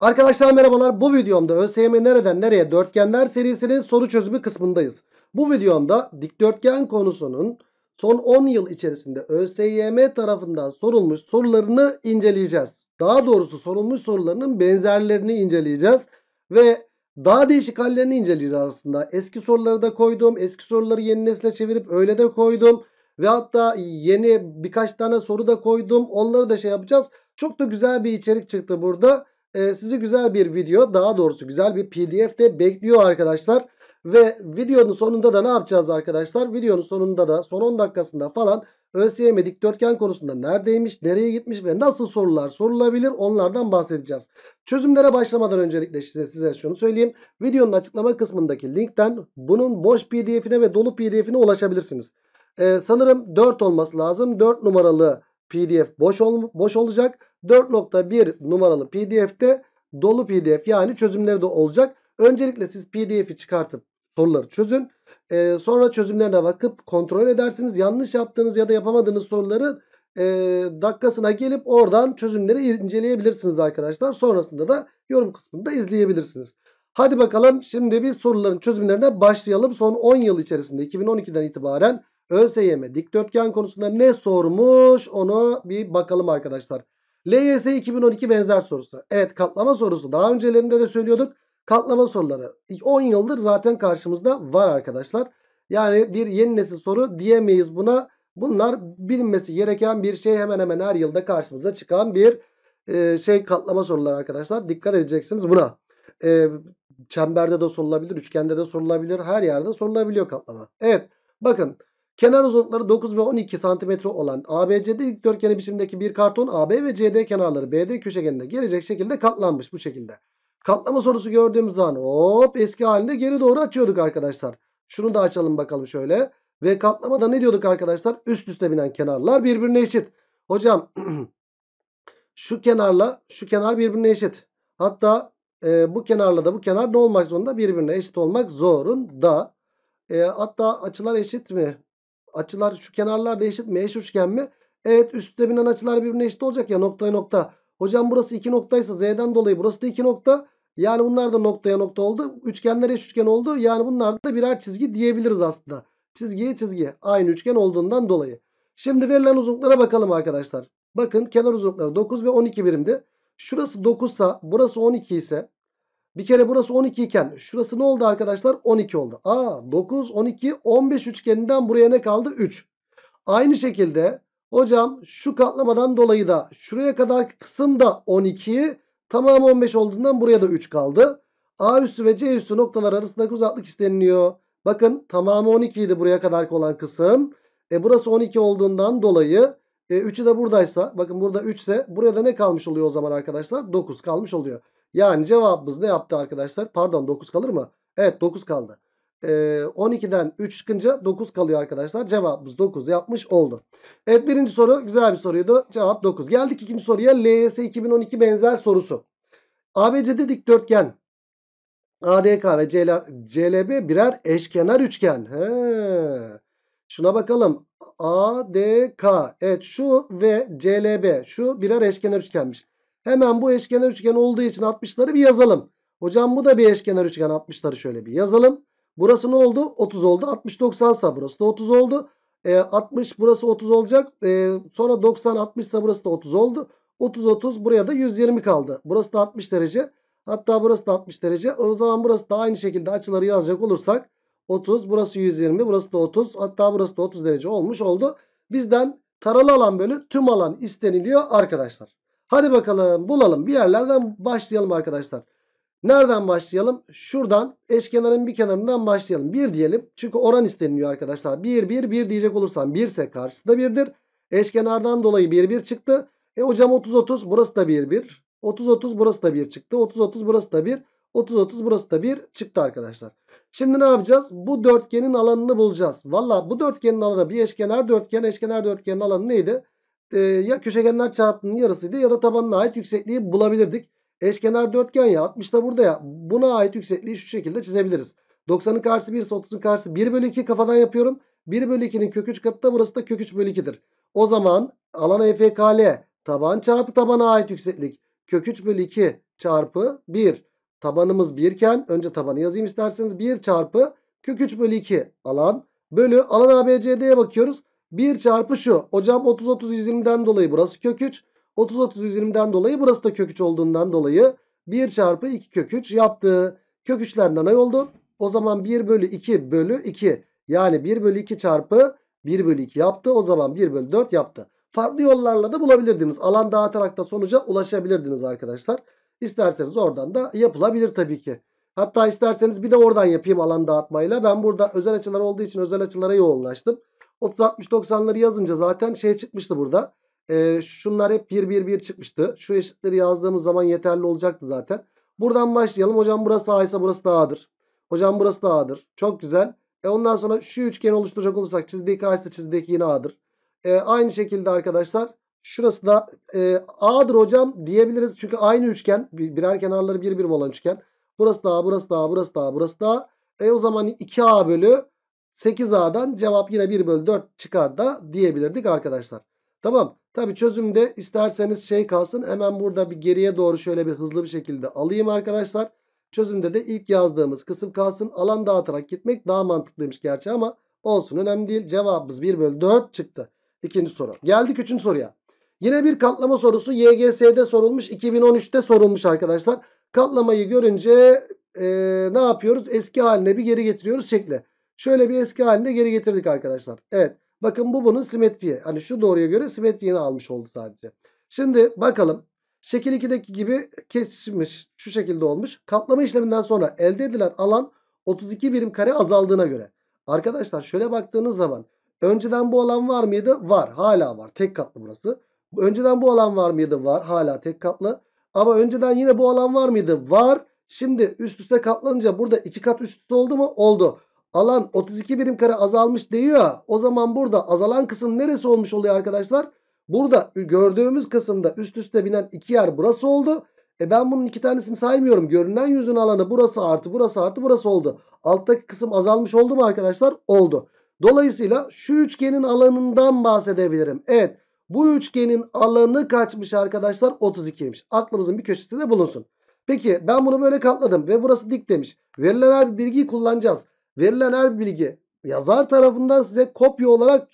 Arkadaşlar merhabalar bu videomda ÖSYM nereden nereye dörtgenler serisinin soru çözümü kısmındayız. Bu videomda dikdörtgen konusunun son 10 yıl içerisinde ÖSYM tarafından sorulmuş sorularını inceleyeceğiz. Daha doğrusu sorulmuş sorularının benzerlerini inceleyeceğiz ve daha değişik hallerini inceleyeceğiz aslında. Eski soruları da koydum, eski soruları yeni nesle çevirip öyle de koydum ve hatta yeni birkaç tane soru da koydum. Onları da şey yapacağız. Çok da güzel bir içerik çıktı burada e, ee, sizi güzel bir video daha doğrusu güzel bir pdf de bekliyor arkadaşlar. Ve videonun sonunda da ne yapacağız arkadaşlar? Videonun sonunda da son 10 dakikasında falan ÖSYM dikdörtgen konusunda neredeymiş, nereye gitmiş ve nasıl sorular sorulabilir onlardan bahsedeceğiz. Çözümlere başlamadan öncelikle size, size şunu söyleyeyim. Videonun açıklama kısmındaki linkten bunun boş pdf'ine ve dolu pdf'ine ulaşabilirsiniz. Ee, sanırım 4 olması lazım. 4 numaralı pdf boş, ol, boş olacak. 4.1 numaralı pdf'de dolu pdf yani çözümleri de olacak. Öncelikle siz pdf'i çıkartıp soruları çözün. Ee, sonra çözümlerine bakıp kontrol edersiniz. Yanlış yaptığınız ya da yapamadığınız soruları e, dakikasına gelip oradan çözümleri inceleyebilirsiniz arkadaşlar. Sonrasında da yorum kısmında izleyebilirsiniz. Hadi bakalım şimdi biz soruların çözümlerine başlayalım. Son 10 yıl içerisinde 2012'den itibaren ÖSYM dikdörtgen konusunda ne sormuş onu bir bakalım arkadaşlar. LYS 2012 benzer sorusu. Evet katlama sorusu daha öncelerinde de söylüyorduk. Katlama soruları 10 yıldır zaten karşımızda var arkadaşlar. Yani bir yeni nesil soru diyemeyiz buna. Bunlar bilinmesi gereken bir şey hemen hemen her yılda karşımıza çıkan bir e, şey katlama soruları arkadaşlar. Dikkat edeceksiniz buna. E, çemberde de sorulabilir, üçgende de sorulabilir, her yerde sorulabiliyor katlama. Evet bakın Kenar uzunlukları 9 ve 12 cm olan ABCD dikdörtgeni biçimindeki bir karton AB ve CD kenarları BD köşegenine gelecek şekilde katlanmış bu şekilde. Katlama sorusu gördüğümüz zaman hop eski haline geri doğru açıyorduk arkadaşlar. Şunu da açalım bakalım şöyle. Ve katlamada ne diyorduk arkadaşlar? Üst üste binen kenarlar birbirine eşit. Hocam şu kenarla şu kenar birbirine eşit. Hatta e, bu kenarla da bu kenar ne olmak zorunda? Birbirine eşit olmak zorunda. E, hatta açılar eşit mi? açılar şu kenarlar da eşit mi? Eş üçgen mi? Evet üstte binen açılar birbirine eşit olacak ya noktaya nokta. Hocam burası 2 noktaysa z'den dolayı burası da 2 nokta. Yani bunlar da noktaya nokta oldu. Üçgenler eş üçgen oldu. Yani bunlar da birer çizgi diyebiliriz aslında. Çizgiye çizgi, Aynı üçgen olduğundan dolayı. Şimdi verilen uzunluklara bakalım arkadaşlar. Bakın kenar uzunlukları 9 ve 12 birimdi. Şurası 9 ise burası 12 ise bir kere burası 12 iken şurası ne oldu arkadaşlar? 12 oldu. Aa 9, 12, 15 üçgeninden buraya ne kaldı? 3. Aynı şekilde hocam şu katlamadan dolayı da şuraya kadar kısım da 12. Tamam 15 olduğundan buraya da 3 kaldı. A üstü ve C üstü noktalar arasındaki uzaklık isteniliyor. Bakın tamamı 12 idi buraya kadarki olan kısım. E burası 12 olduğundan dolayı e, 3'ü de buradaysa bakın burada 3 ise buraya da ne kalmış oluyor o zaman arkadaşlar? 9 kalmış oluyor. Yani cevabımız ne yaptı arkadaşlar? Pardon 9 kalır mı? Evet 9 kaldı. Ee, 12'den 3 çıkınca 9 kalıyor arkadaşlar. Cevabımız 9 yapmış oldu. Evet birinci soru güzel bir soruydu. Cevap 9. Geldik ikinci soruya. LYS 2012 benzer sorusu. ABC'de dikdörtgen. ADK ve CLB birer eşkenar üçgen. He. Şuna bakalım. ADK. Evet şu ve CLB. Şu birer eşkenar üçgenmiş. Hemen bu eşkenar üçgen olduğu için 60'ları bir yazalım. Hocam bu da bir eşkenar üçgen 60'ları şöyle bir yazalım. Burası ne oldu? 30 oldu. 60 90 sa burası da 30 oldu. E, 60 burası 30 olacak. E, sonra 90 60 sa burası da 30 oldu. 30 30 buraya da 120 kaldı. Burası da 60 derece. Hatta burası da 60 derece. O zaman burası da aynı şekilde açıları yazacak olursak 30 burası 120 burası da 30 hatta burası da 30 derece olmuş oldu. Bizden taralı alan bölü tüm alan isteniliyor arkadaşlar. Hadi bakalım bulalım. Bir yerlerden başlayalım arkadaşlar. Nereden başlayalım? Şuradan eşkenarın bir kenarından başlayalım. 1 diyelim. Çünkü oran isteniliyor arkadaşlar. 1 1 1 diyecek olursam 1 ise karşısı da 1'dir. Eşkenardan dolayı 1 1 çıktı. E hocam 30 30 burası da 1 1. 30 30 burası da 1 çıktı. 30 30 burası da 1. 30 30 burası da 1 çıktı arkadaşlar. Şimdi ne yapacağız? Bu dörtgenin alanını bulacağız. Valla bu dörtgenin alanı bir eşkenar dörtgen. Eşkenar dörtgenin alanı neydi? e, ya köşegenler çarpımının yarısıydı ya da tabanına ait yüksekliği bulabilirdik. Eşkenar dörtgen ya 60 da burada ya. Buna ait yüksekliği şu şekilde çizebiliriz. 90'ın karşısı 1 ise 30'un karşısı 1 bölü 2 kafadan yapıyorum. 1 bölü 2'nin kök 3 katı da burası da kök 3 bölü 2'dir. O zaman alan EFKL taban çarpı tabana ait yükseklik. Kök 3 bölü 2 çarpı 1. Tabanımız 1 iken önce tabanı yazayım isterseniz 1 çarpı kök 3 bölü 2 alan bölü alan ABCD'ye bakıyoruz. 1 çarpı şu. Hocam 30 30 120'den dolayı burası kök 3. 30 30 120'den dolayı burası da kök 3 olduğundan dolayı 1 çarpı 2 kök 3 yaptı. Kök 3'ler nanay oldu. O zaman 1 bölü 2 bölü 2 yani 1 bölü 2 çarpı 1 bölü 2 yaptı. O zaman 1 bölü 4 yaptı. Farklı yollarla da bulabilirdiniz. Alan dağıtarak da sonuca ulaşabilirdiniz arkadaşlar. İsterseniz oradan da yapılabilir tabii ki. Hatta isterseniz bir de oradan yapayım alan dağıtmayla. Ben burada özel açılar olduğu için özel açılara yoğunlaştım. 30-60-90'ları yazınca zaten şey çıkmıştı burada. E, şunlar hep 1-1-1 çıkmıştı. Şu eşitleri yazdığımız zaman yeterli olacaktı zaten. Buradan başlayalım. Hocam burası A ise burası da A'dır. Hocam burası da A'dır. Çok güzel. E ondan sonra şu üçgen oluşturacak olursak çizdiği A ise çizdiği yine A'dır. E, aynı şekilde arkadaşlar şurası da e, A'dır hocam diyebiliriz. Çünkü aynı üçgen birer kenarları bir birim olan üçgen. Burası da A, burası da A, burası da A, burası da A. E o zaman 2A bölü 8A'dan cevap yine 1 bölü 4 çıkar da diyebilirdik arkadaşlar. Tamam. Tabi çözümde isterseniz şey kalsın. Hemen burada bir geriye doğru şöyle bir hızlı bir şekilde alayım arkadaşlar. Çözümde de ilk yazdığımız kısım kalsın. Alan dağıtarak gitmek daha mantıklıymış gerçi ama olsun önemli değil. Cevabımız 1 bölü 4 çıktı. İkinci soru. Geldik üçüncü soruya. Yine bir katlama sorusu YGS'de sorulmuş. 2013'te sorulmuş arkadaşlar. Katlamayı görünce e, ne yapıyoruz? Eski haline bir geri getiriyoruz şekli. Şöyle bir eski haline geri getirdik arkadaşlar. Evet. Bakın bu bunun simetriye, Hani şu doğruya göre simetriğini almış oldu sadece. Şimdi bakalım. Şekil 2'deki gibi kesmiş. Şu şekilde olmuş. Katlama işleminden sonra elde edilen alan 32 birim kare azaldığına göre. Arkadaşlar şöyle baktığınız zaman önceden bu alan var mıydı? Var. Hala var. Tek katlı burası. Önceden bu alan var mıydı? Var. Hala tek katlı. Ama önceden yine bu alan var mıydı? Var. Şimdi üst üste katlanınca burada iki kat üst üste oldu mu? Oldu alan 32 birim kare azalmış diyor O zaman burada azalan kısım neresi olmuş oluyor arkadaşlar? Burada gördüğümüz kısımda üst üste binen iki yer burası oldu. E ben bunun iki tanesini saymıyorum. Görünen yüzün alanı burası artı burası artı burası oldu. Alttaki kısım azalmış oldu mu arkadaşlar? Oldu. Dolayısıyla şu üçgenin alanından bahsedebilirim. Evet bu üçgenin alanı kaçmış arkadaşlar? 32'ymiş. Aklımızın bir köşesinde bulunsun. Peki ben bunu böyle katladım ve burası dik demiş. Verilen bir bilgiyi kullanacağız verilen her bilgi yazar tarafından size kopya olarak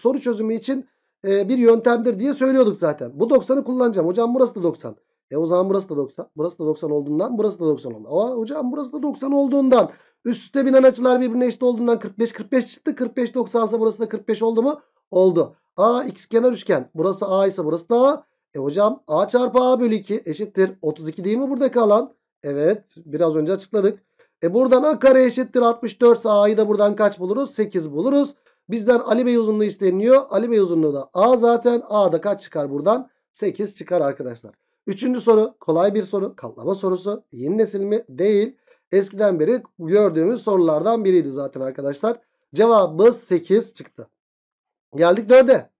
soru çözümü için e, bir yöntemdir diye söylüyorduk zaten. Bu 90'ı kullanacağım. Hocam burası da 90. E o zaman burası da 90. Burası da 90 olduğundan burası da 90 oldu. Aa hocam burası da 90 olduğundan üst üste binen açılar birbirine eşit olduğundan 45 45 çıktı. 45 90 ise burası da 45 oldu mu? Oldu. A x kenar üçgen. Burası A ise burası da A. E hocam A çarpı A bölü 2 eşittir. 32 değil mi buradaki alan? Evet biraz önce açıkladık. E buradan a kare eşittir 64 ise a'yı da buradan kaç buluruz? 8 buluruz. Bizden Ali Bey uzunluğu isteniyor. Ali Bey uzunluğu da a zaten. A da kaç çıkar buradan? 8 çıkar arkadaşlar. Üçüncü soru kolay bir soru. Katlama sorusu. Yeni nesil mi? Değil. Eskiden beri gördüğümüz sorulardan biriydi zaten arkadaşlar. Cevabı 8 çıktı. Geldik 4'e.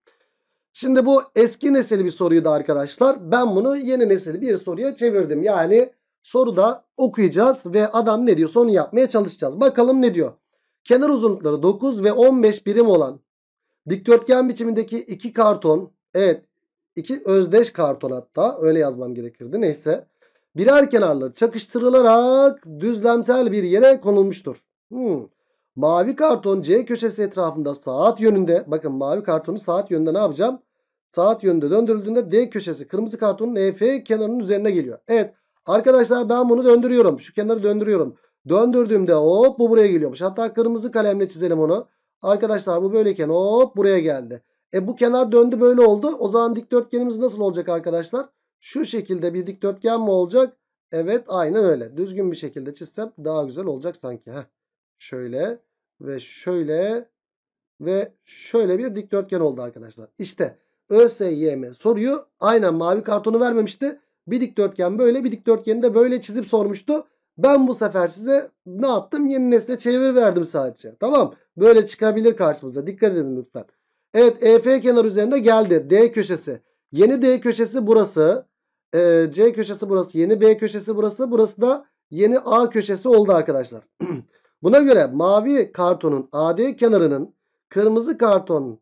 Şimdi bu eski nesil bir soruydu arkadaşlar. Ben bunu yeni nesil bir soruya çevirdim. Yani soruda okuyacağız ve adam ne diyorsa onu yapmaya çalışacağız. Bakalım ne diyor. Kenar uzunlukları 9 ve 15 birim olan dikdörtgen biçimindeki iki karton evet iki özdeş karton hatta öyle yazmam gerekirdi neyse birer kenarları çakıştırılarak düzlemsel bir yere konulmuştur. Hmm. Mavi karton C köşesi etrafında saat yönünde bakın mavi kartonu saat yönünde ne yapacağım? Saat yönünde döndürüldüğünde D köşesi kırmızı kartonun EF kenarının üzerine geliyor. Evet Arkadaşlar ben bunu döndürüyorum. Şu kenarı döndürüyorum. Döndürdüğümde hop bu buraya geliyormuş. Hatta kırmızı kalemle çizelim onu. Arkadaşlar bu böyleyken hop buraya geldi. E bu kenar döndü böyle oldu. O zaman dikdörtgenimiz nasıl olacak arkadaşlar? Şu şekilde bir dikdörtgen mi olacak? Evet aynen öyle. Düzgün bir şekilde çizsem daha güzel olacak sanki. Heh. Şöyle ve şöyle ve şöyle bir dikdörtgen oldu arkadaşlar. İşte ÖSYM soruyu aynen mavi kartonu vermemişti. Bir dikdörtgen böyle bir dikdörtgeni de böyle çizip sormuştu. Ben bu sefer size ne yaptım? Yeni nesne çevir verdim sadece. Tamam. Böyle çıkabilir karşımıza. Dikkat edin lütfen. Evet EF kenar üzerinde geldi. D köşesi. Yeni D köşesi burası. Ee, C köşesi burası. Yeni B köşesi burası. Burası da yeni A köşesi oldu arkadaşlar. Buna göre mavi kartonun AD kenarının kırmızı karton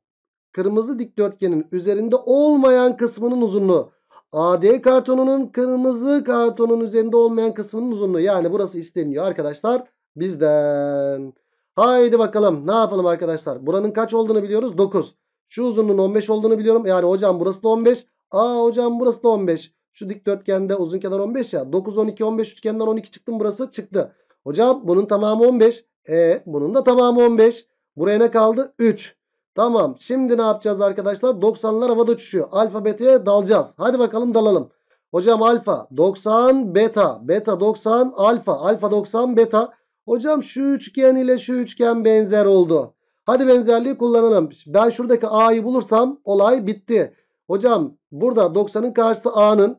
kırmızı dikdörtgenin üzerinde olmayan kısmının uzunluğu AD kartonunun kırmızı kartonun üzerinde olmayan kısmının uzunluğu. Yani burası isteniyor arkadaşlar bizden. Haydi bakalım ne yapalım arkadaşlar. Buranın kaç olduğunu biliyoruz 9. Şu uzunluğun 15 olduğunu biliyorum. Yani hocam burası da 15. Aa hocam burası da 15. Şu dikdörtgende uzun kenar 15 ya. 9, 12, 15 üçgenden 12 çıktım burası çıktı. Hocam bunun tamamı 15. E bunun da tamamı 15. Buraya ne kaldı? 3. Tamam şimdi ne yapacağız arkadaşlar? 90'lar havada uçuşuyor. Alfa dalacağız. Hadi bakalım dalalım. Hocam alfa 90 beta. Beta 90 alfa. Alfa 90 beta. Hocam şu üçgen ile şu üçgen benzer oldu. Hadi benzerliği kullanalım. Ben şuradaki a'yı bulursam olay bitti. Hocam burada 90'ın karşısı a'nın.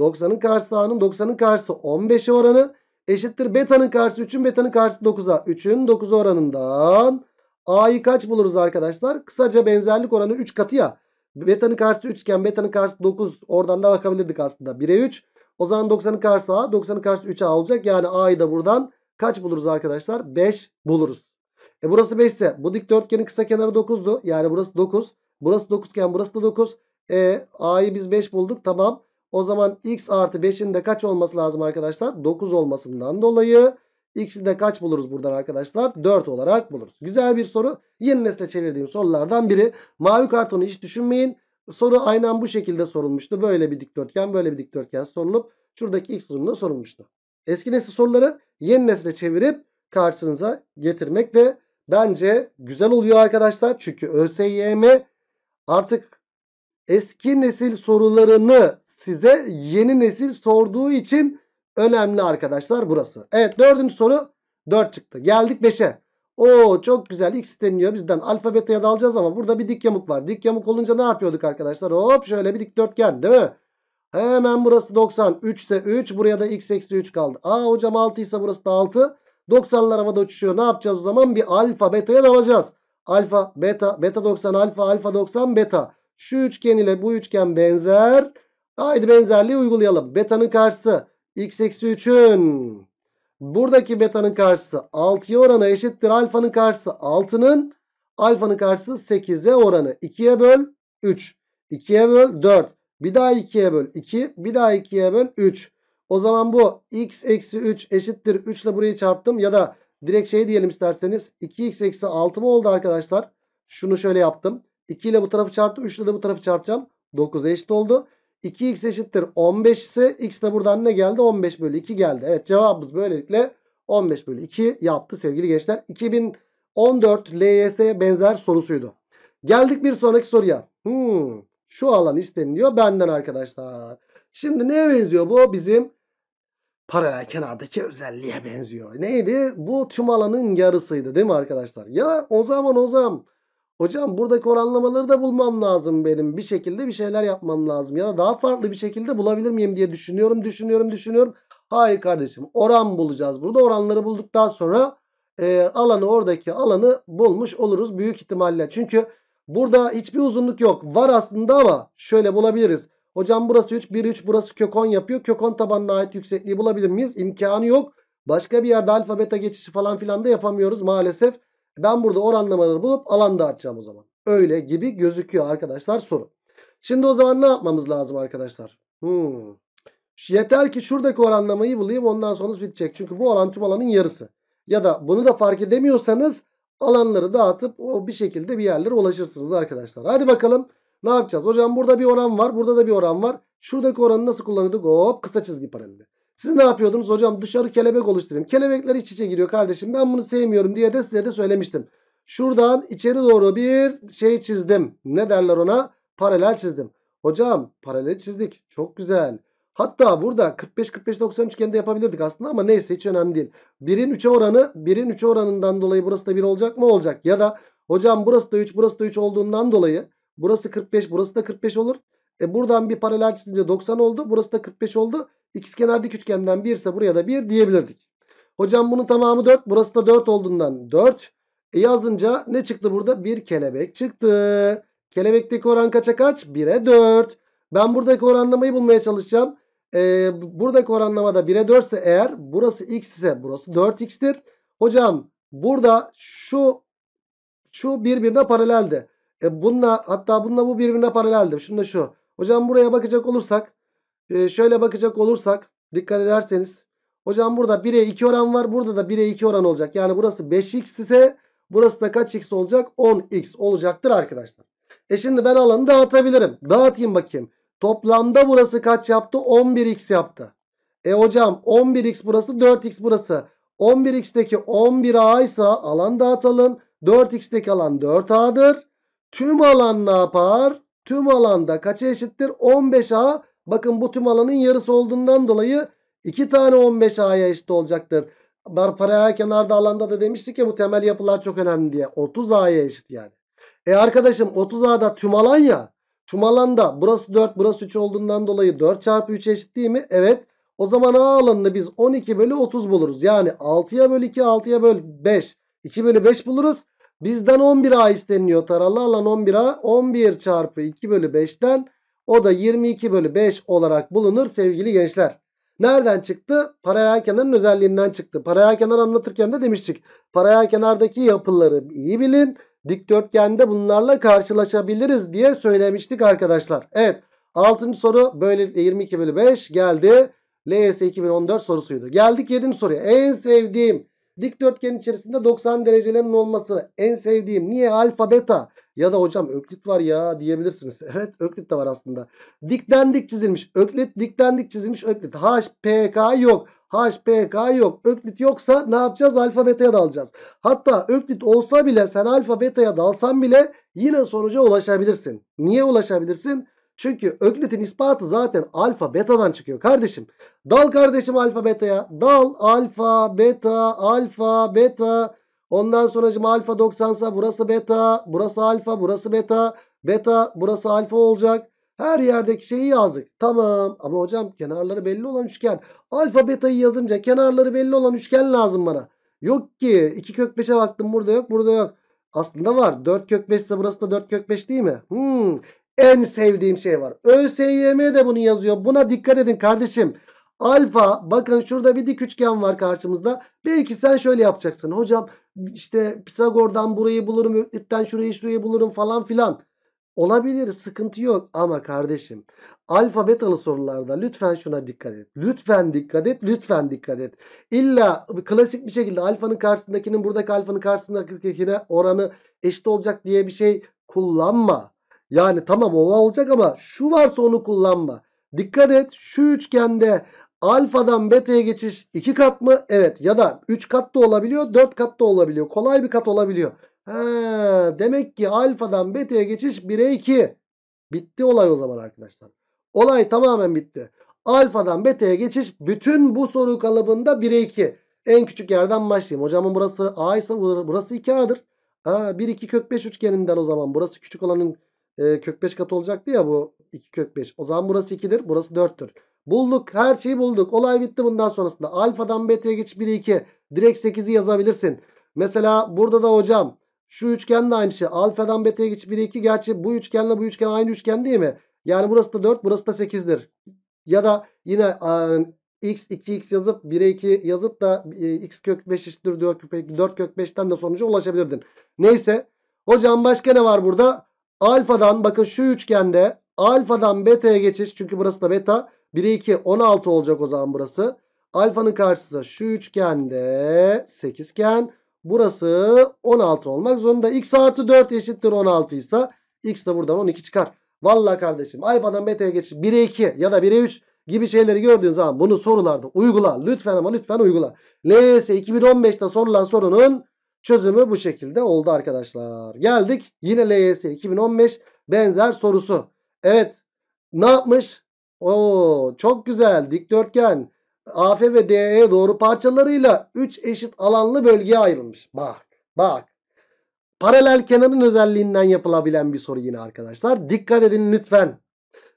90'ın karşısı a'nın 90'ın karşısı 15'e oranı. Eşittir beta'nın karşısı 3'ün beta'nın karşısı 9'a. 3'ün 9 oranından A'yı kaç buluruz arkadaşlar? Kısaca benzerlik oranı 3 katı ya. Beta'nın karşısı 3 iken beta'nın karşısı 9. Oradan da bakabilirdik aslında. 1'e 3. O zaman 90'ın karşısı A. 90'ın karşısı 3A olacak. Yani A'yı da buradan kaç buluruz arkadaşlar? 5 buluruz. E burası 5 ise bu dikdörtgenin kısa kenarı 9'du. Yani burası 9. Burası 9 iken burası da 9. E A'yı biz 5 bulduk. Tamam. O zaman x artı 5'in de kaç olması lazım arkadaşlar? 9 olmasından dolayı X'i de kaç buluruz buradan arkadaşlar? 4 olarak buluruz. Güzel bir soru. Yeni nesle çevirdiğim sorulardan biri. Mavi kartonu hiç düşünmeyin. Soru aynen bu şekilde sorulmuştu. Böyle bir dikdörtgen, böyle bir dikdörtgen sorulup şuradaki x uzunluğu sorulmuştu. Eski nesil soruları yeni nesle çevirip karşınıza getirmek de bence güzel oluyor arkadaşlar. Çünkü ÖSYM artık eski nesil sorularını size yeni nesil sorduğu için Önemli arkadaşlar burası. Evet dördüncü soru 4 çıktı. Geldik 5'e. Oo çok güzel x deniliyor bizden. Alfa beta'ya da alacağız ama burada bir dik yamuk var. Dik yamuk olunca ne yapıyorduk arkadaşlar? Hop şöyle bir dikdörtgen değil mi? Hemen burası 90. 3 ise 3. Buraya da x eksi 3 kaldı. Aa hocam 6 ise burası da 6. 90'lar havada uçuşuyor. Ne yapacağız o zaman? Bir alfa beta'ya da alacağız. Alfa beta beta 90 alfa alfa 90 beta. Şu üçgen ile bu üçgen benzer. Haydi benzerliği uygulayalım. Beta'nın karşısı x eksi 3'ün buradaki betanın karşısı 6'ya oranı eşittir. Alfanın karşısı 6'nın alfanın karşısı 8'e oranı. 2'ye böl 3. 2'ye böl 4. Bir daha 2'ye böl 2. Bir daha 2'ye böl 3. O zaman bu x eksi 3 eşittir. 3 ile burayı çarptım. Ya da direkt şey diyelim isterseniz. 2x eksi 6 mı oldu arkadaşlar? Şunu şöyle yaptım. 2 ile bu tarafı çarptım. 3 ile de bu tarafı çarpacağım. 9'a eşit oldu. 2x eşittir 15 ise x de buradan ne geldi? 15 bölü 2 geldi. Evet cevabımız böylelikle 15 bölü 2 yaptı sevgili gençler. 2014 LYS benzer sorusuydu. Geldik bir sonraki soruya. Hmm, şu alan isteniliyor benden arkadaşlar. Şimdi neye benziyor bu? Bizim paralel kenardaki özelliğe benziyor. Neydi? Bu tüm alanın yarısıydı değil mi arkadaşlar? Ya o zaman o zaman Hocam buradaki oranlamaları da bulmam lazım benim. Bir şekilde bir şeyler yapmam lazım. Ya da daha farklı bir şekilde bulabilir miyim diye düşünüyorum, düşünüyorum, düşünüyorum. Hayır kardeşim oran bulacağız. Burada oranları bulduktan sonra e, alanı oradaki alanı bulmuş oluruz büyük ihtimalle. Çünkü burada hiçbir uzunluk yok. Var aslında ama şöyle bulabiliriz. Hocam burası 3, 1, 3 burası kök yapıyor. Kök tabanına ait yüksekliği bulabilir miyiz? İmkanı yok. Başka bir yerde alfabeta geçişi falan filan da yapamıyoruz maalesef. Ben burada oranlamaları bulup alan dağıtacağım o zaman. Öyle gibi gözüküyor arkadaşlar soru. Şimdi o zaman ne yapmamız lazım arkadaşlar? Hmm. Yeter ki şuradaki oranlamayı bulayım ondan sonrası bitecek. Çünkü bu alan tüm alanın yarısı. Ya da bunu da fark edemiyorsanız alanları dağıtıp o bir şekilde bir yerlere ulaşırsınız arkadaşlar. Hadi bakalım ne yapacağız? Hocam burada bir oran var burada da bir oran var. Şuradaki oranı nasıl kullanıyorduk? Hop kısa çizgi paraleli. Siz ne yapıyordunuz? Hocam dışarı kelebek oluşturayım. Kelebekler iç içe giriyor kardeşim. Ben bunu sevmiyorum diye de size de söylemiştim. Şuradan içeri doğru bir şey çizdim. Ne derler ona? Paralel çizdim. Hocam paralel çizdik. Çok güzel. Hatta burada 45-45-90 üçgende yapabilirdik aslında ama neyse hiç önemli değil. 1'in 3'e oranı 1'in 3'e oranından dolayı burası da 1 olacak mı? Olacak. Ya da hocam burası da 3 burası da 3 olduğundan dolayı burası 45 burası da 45 olur. E buradan bir paralel çizince 90 oldu. Burası da 45 oldu. X kenar üçgenden 1 ise buraya da 1 diyebilirdik. Hocam bunun tamamı 4. Burası da 4 olduğundan 4. E yazınca ne çıktı burada? Bir kelebek çıktı. Kelebekteki oran kaça kaç? 1'e 4. Ben buradaki oranlamayı bulmaya çalışacağım. Ee, buradaki oranlamada 1'e 4 ise eğer burası x ise burası 4x'tir. Hocam burada şu şu birbirine paraleldi. E bununla hatta bununla bu birbirine paraleldi. da şu. Hocam buraya bakacak olursak e, şöyle bakacak olursak dikkat ederseniz. Hocam burada 1'e 2 oran var. Burada da 1'e 2 oran olacak. Yani burası 5x ise burası da kaç x olacak? 10x olacaktır arkadaşlar. E şimdi ben alanı dağıtabilirim. Dağıtayım bakayım. Toplamda burası kaç yaptı? 11x yaptı. E hocam 11x burası 4x burası. 11x'teki 11a ise alan dağıtalım. 4x'teki alan 4a'dır. Tüm alan ne yapar? Tüm alanda kaça eşittir? 15a Bakın bu tüm alanın yarısı olduğundan dolayı 2 tane 15 A'ya eşit olacaktır. Bar paraya kenarda alanda da demiştik ya bu temel yapılar çok önemli diye. 30 A'ya eşit yani. E arkadaşım 30 A'da tüm alan ya. Tüm alanda burası 4 burası 3 olduğundan dolayı 4 çarpı 3 eşit değil mi? Evet. O zaman A alanını biz 12 bölü 30 buluruz. Yani 6'ya bölü 2 6'ya bölü 5. 2 bölü 5 buluruz. Bizden 11A isteniyor. Taralı alan 11A. 11 çarpı 2 bölü 5'ten o da 22 bölü 5 olarak bulunur sevgili gençler. Nereden çıktı? Paralel kenarın özelliğinden çıktı. Paralel kenar anlatırken de demiştik. Paralel kenardaki yapıları iyi bilin. Dikdörtgende bunlarla karşılaşabiliriz diye söylemiştik arkadaşlar. Evet. 6. soru böyle 22 bölü 5 geldi. LS 2014 sorusuydu. Geldik 7. soruya. En sevdiğim Dikdörtgen içerisinde 90 derecelerin olması en sevdiğim. Niye alfa beta? Ya da hocam öklit var ya diyebilirsiniz. Evet öklit de var aslında. Dikten dik çizilmiş öklit. Dikten dik çizilmiş öklit. HPK yok. HPK yok. Öklit yoksa ne yapacağız? Alfa beta'ya dalacağız. Hatta öklit olsa bile sen alfa beta'ya dalsan bile yine sonuca ulaşabilirsin. Niye ulaşabilirsin? Çünkü Öklit'in ispatı zaten alfa betadan çıkıyor kardeşim. Dal kardeşim alfa betaya. Dal alfa beta alfa beta. Ondan sonracım alfa 90'sa burası beta. Burası alfa burası beta. Beta burası alfa olacak. Her yerdeki şeyi yazdık. Tamam ama hocam kenarları belli olan üçgen. Alfa betayı yazınca kenarları belli olan üçgen lazım bana. Yok ki 2 kök 5'e baktım burada yok burada yok. Aslında var 4 kök 5 ise burası da 4 kök 5 değil mi? Hmm en sevdiğim şey var. ÖSYM de bunu yazıyor. Buna dikkat edin kardeşim. Alfa bakın şurada bir dik üçgen var karşımızda. Belki sen şöyle yapacaksın. Hocam işte Pisagor'dan burayı bulurum. Öklit'ten şurayı şurayı bulurum falan filan. Olabilir sıkıntı yok ama kardeşim alfa betalı sorularda lütfen şuna dikkat et. Lütfen dikkat et lütfen dikkat et. İlla klasik bir şekilde alfanın karşısındakinin buradaki alfanın karşısındakine oranı eşit olacak diye bir şey kullanma. Yani tamam ova olacak ama şu varsa onu kullanma. Dikkat et şu üçgende alfadan beta'ya geçiş 2 kat mı? Evet ya da 3 kat da olabiliyor 4 kat da olabiliyor. Kolay bir kat olabiliyor. Ha, demek ki alfadan beta'ya geçiş 1'e 2. Bitti olay o zaman arkadaşlar. Olay tamamen bitti. Alfadan beta'ya geçiş bütün bu soru kalıbında 1'e 2. En küçük yerden başlayayım. Hocamın burası A ise burası 2A'dır. Ha, 1 2 kök 5 üçgeninden o zaman burası küçük olanın e, kök 5 katı olacaktı ya bu 2 kök 5. O zaman burası 2'dir. Burası 4'tür. Bulduk. Her şeyi bulduk. Olay bitti bundan sonrasında. Alfadan beta'ya geç 1, 2. Direkt 8'i yazabilirsin. Mesela burada da hocam şu üçgen de aynı şey. Alfadan beta'ya geç 1, 2. Gerçi bu üçgenle bu üçgen aynı üçgen değil mi? Yani burası da 4 burası da 8'dir. Ya da yine e, x 2x yazıp 1'e 2 yazıp da e, x kök 5 eşittir 4 kök 5'ten de sonuca ulaşabilirdin. Neyse. Hocam başka ne var burada? Alfadan bakın şu üçgende alfadan beta'ya geçiş. Çünkü burası da beta. 1'e 2 16 olacak o zaman burası. Alfanın karşısı şu üçgende 8 iken burası 16 olmak zorunda. X artı 4 eşittir 16 ise X de buradan 12 çıkar. Valla kardeşim alfadan beta'ya geçiş 1'e 2 ya da 1'e 3 gibi şeyleri gördüğün zaman bunu sorularda uygula. Lütfen ama lütfen uygula. LS 2015'te sorulan sorunun Çözümü bu şekilde oldu arkadaşlar. Geldik yine LYS 2015 benzer sorusu. Evet ne yapmış? Oo çok güzel dikdörtgen. AF ve DE doğru parçalarıyla 3 eşit alanlı bölgeye ayrılmış. Bak bak. Paralel kenarın özelliğinden yapılabilen bir soru yine arkadaşlar. Dikkat edin lütfen.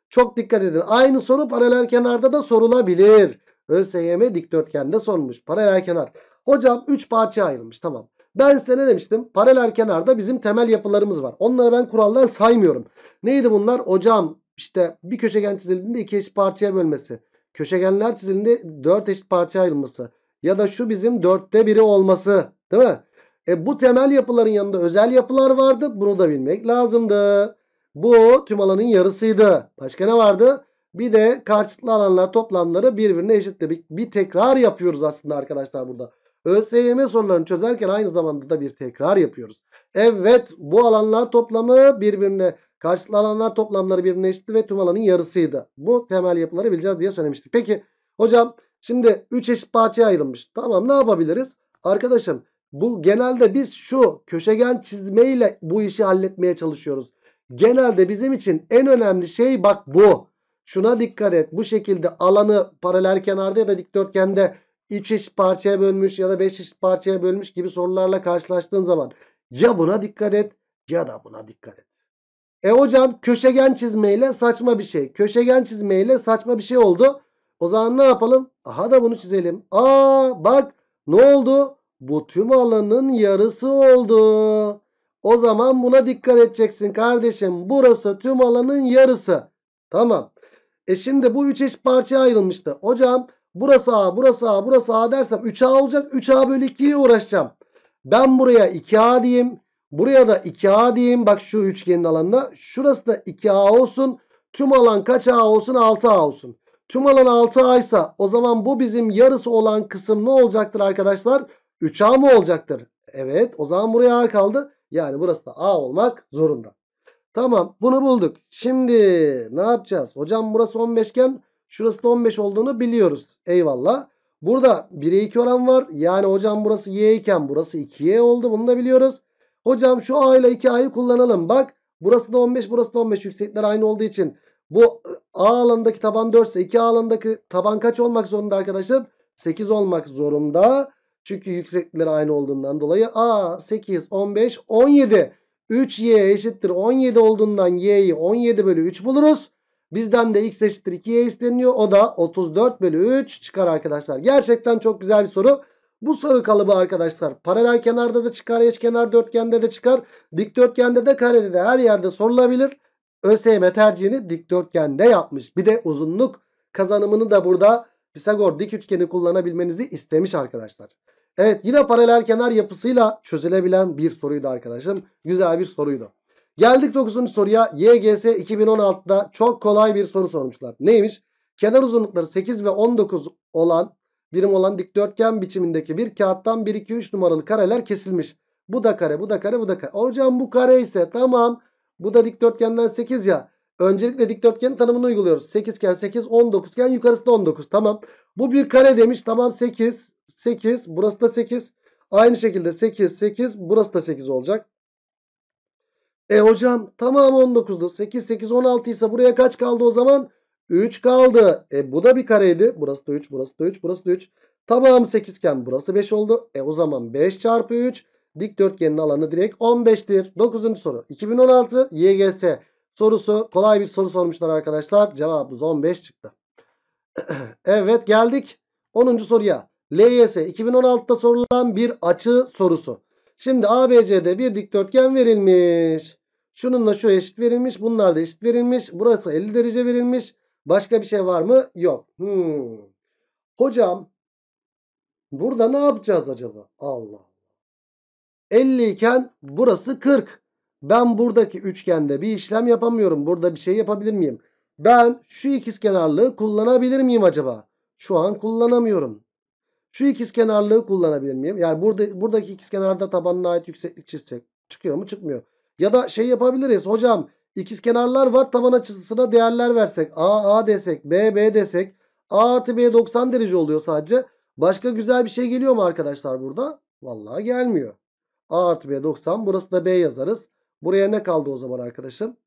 Çok dikkat edin. Aynı soru paralel kenarda da sorulabilir. ÖSYM dikdörtgende sormuş. Paralel kenar. Hocam 3 parça ayrılmış. Tamam. Ben size ne demiştim? Paralel kenarda bizim temel yapılarımız var. Onları ben kurallar saymıyorum. Neydi bunlar? Ocağım işte bir köşegen çizildiğinde iki eşit parçaya bölmesi. Köşegenler çizildiğinde dört eşit parçaya ayrılması. Ya da şu bizim dörtte biri olması. Değil mi? E bu temel yapıların yanında özel yapılar vardı. Bunu da bilmek lazımdı. Bu tüm alanın yarısıydı. Başka ne vardı? Bir de karşılıklı alanlar toplamları birbirine eşit Bir, bir tekrar yapıyoruz aslında arkadaşlar burada. ÖSYM sorularını çözerken aynı zamanda da bir tekrar yapıyoruz. Evet bu alanlar toplamı birbirine karşılıklı alanlar toplamları birbirine eşitti ve tüm alanın yarısıydı. Bu temel yapıları bileceğiz diye söylemiştik. Peki hocam şimdi 3 eşit parçaya ayrılmış. Tamam ne yapabiliriz? Arkadaşım bu genelde biz şu köşegen çizmeyle bu işi halletmeye çalışıyoruz. Genelde bizim için en önemli şey bak bu. Şuna dikkat et. Bu şekilde alanı paralel kenarda ya da dikdörtgende 3 eşit parçaya bölmüş ya da 5 eşit parçaya bölmüş gibi sorularla karşılaştığın zaman ya buna dikkat et ya da buna dikkat et. E hocam köşegen çizmeyle saçma bir şey. Köşegen çizmeyle saçma bir şey oldu. O zaman ne yapalım? Aha da bunu çizelim. Aa bak ne oldu? Bu tüm alanın yarısı oldu. O zaman buna dikkat edeceksin kardeşim. Burası tüm alanın yarısı. Tamam. E şimdi bu üç eş parçaya ayrılmıştı. Hocam Burası A, burası A, burası A dersem 3A olacak. 3A bölü 2'ye uğraşacağım. Ben buraya 2A diyeyim. Buraya da 2A diyeyim. Bak şu üçgenin alanına. Şurası da 2A olsun. Tüm alan kaç A olsun? 6A olsun. Tüm alan 6A ise o zaman bu bizim yarısı olan kısım ne olacaktır arkadaşlar? 3A mı olacaktır? Evet o zaman buraya A kaldı. Yani burası da A olmak zorunda. Tamam bunu bulduk. Şimdi ne yapacağız? Hocam burası 15 iken Şurası da 15 olduğunu biliyoruz. Eyvallah. Burada 1'e 2 oran var. Yani hocam burası y iken burası 2y oldu. Bunu da biliyoruz. Hocam şu a ile 2a'yı kullanalım. Bak burası da 15 burası da 15. Yüksekler aynı olduğu için bu a alanındaki taban 4 ise 2a alanındaki taban kaç olmak zorunda arkadaşım? 8 olmak zorunda. Çünkü yükseklikleri aynı olduğundan dolayı a 8 15 17 3y eşittir 17 olduğundan y'yi 17 bölü 3 buluruz. Bizden de x eşittir 2'ye isteniyor. O da 34 bölü 3 çıkar arkadaşlar. Gerçekten çok güzel bir soru. Bu soru kalıbı arkadaşlar paralel kenarda da çıkar, eşkenar dörtgende de çıkar, dikdörtgende de karede de her yerde sorulabilir. ÖSYM tercihini dikdörtgende yapmış. Bir de uzunluk kazanımını da burada Pisagor dik üçgeni kullanabilmenizi istemiş arkadaşlar. Evet yine paralel kenar yapısıyla çözülebilen bir soruydu arkadaşım. Güzel bir soruydu. Geldik 9. soruya. YGS 2016'da çok kolay bir soru sormuşlar. Neymiş? Kenar uzunlukları 8 ve 19 olan birim olan dikdörtgen biçimindeki bir kağıttan 1 2 3 numaralı kareler kesilmiş. Bu da kare, bu da kare, bu da kare. Hocam bu kare ise tamam. Bu da dikdörtgenden 8 ya. Öncelikle dikdörtgenin tanımını uyguluyoruz. 8 iken 8, 19 iken yukarısı da 19. Tamam. Bu bir kare demiş. Tamam 8, 8. Burası da 8. Aynı şekilde 8, 8. Burası da 8 olacak. E hocam tamam 19'du. 8 8 16 ise buraya kaç kaldı o zaman? 3 kaldı. E bu da bir kareydi. Burası da 3 burası da 3 burası da 3. Tamam 8 iken burası 5 oldu. E o zaman 5 çarpı 3 dikdörtgenin alanı direkt 15'tir. 9. soru 2016 YGS sorusu kolay bir soru sormuşlar arkadaşlar. Cevabımız 15 çıktı. evet geldik 10. soruya. LYS 2016'da sorulan bir açı sorusu. Şimdi ABC'de bir dikdörtgen verilmiş. Şununla şu eşit verilmiş. Bunlar da eşit verilmiş. Burası 50 derece verilmiş. Başka bir şey var mı? Yok. Hmm. Hocam burada ne yapacağız acaba? Allah. 50 iken burası 40. Ben buradaki üçgende bir işlem yapamıyorum. Burada bir şey yapabilir miyim? Ben şu ikizkenarlığı kullanabilir miyim acaba? Şu an kullanamıyorum. Şu ikizkenarlığı kullanabilir miyim? Yani burada buradaki ikizkenarda tabanına ait yükseklik çizsek çıkıyor mu? Çıkmıyor. Ya da şey yapabiliriz hocam ikiz kenarlar var taban açısına değerler versek. A A desek B B desek A artı B 90 derece oluyor sadece. Başka güzel bir şey geliyor mu arkadaşlar burada? Vallahi gelmiyor. A artı B 90 burası da B yazarız. Buraya ne kaldı o zaman arkadaşım?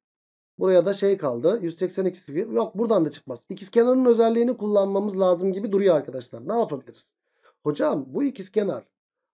Buraya da şey kaldı. 180 x yok buradan da çıkmaz. İkiz kenarın özelliğini kullanmamız lazım gibi duruyor arkadaşlar. Ne yapabiliriz? Hocam bu ikiz kenar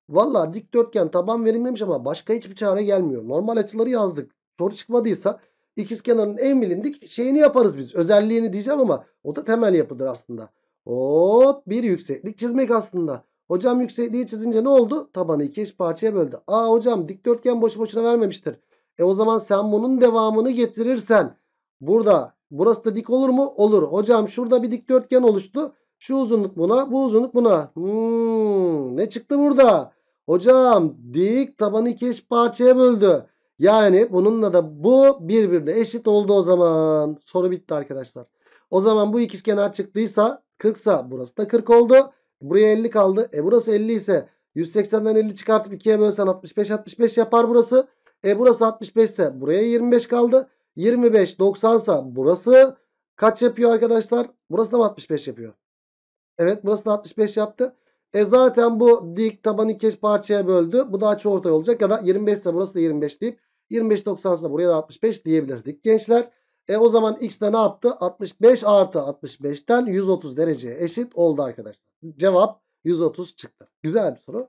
Valla dikdörtgen taban verilmemiş ama başka hiçbir çare gelmiyor. Normal açıları yazdık. Soru çıkmadıysa ikiz kenarın en bilindik şeyini yaparız biz. Özelliğini diyeceğim ama o da temel yapıdır aslında. Hop bir yükseklik çizmek aslında. Hocam yüksekliği çizince ne oldu? Tabanı iki eş parçaya böldü. Aa hocam dikdörtgen boşu boşuna vermemiştir. E o zaman sen bunun devamını getirirsen burada burası da dik olur mu? Olur. Hocam şurada bir dikdörtgen oluştu. Şu uzunluk buna bu uzunluk buna. Hmm, ne çıktı burada? Hocam dik tabanı iki eş parçaya böldü. Yani bununla da bu birbirine eşit oldu o zaman. Soru bitti arkadaşlar. O zaman bu ikizkenar çıktıysa 40 sa burası da 40 oldu. Buraya 50 kaldı. E burası 50 ise 180'den 50 çıkartıp 2'ye bölsen 65 65 yapar burası. E burası 65 ise buraya 25 kaldı. 25 90 sa burası kaç yapıyor arkadaşlar? Burası da mı 65 yapıyor? Evet burası da 65 yaptı. E zaten bu dik tabanı iki parçaya böldü. Bu daha açı ortay olacak. Ya da 25 ise burası da 25 deyip 25 90 ise buraya da 65 diyebilirdik gençler. E o zaman x de ne yaptı? 65 artı 65'ten 130 dereceye eşit oldu arkadaşlar. Cevap 130 çıktı. Güzel bir soru.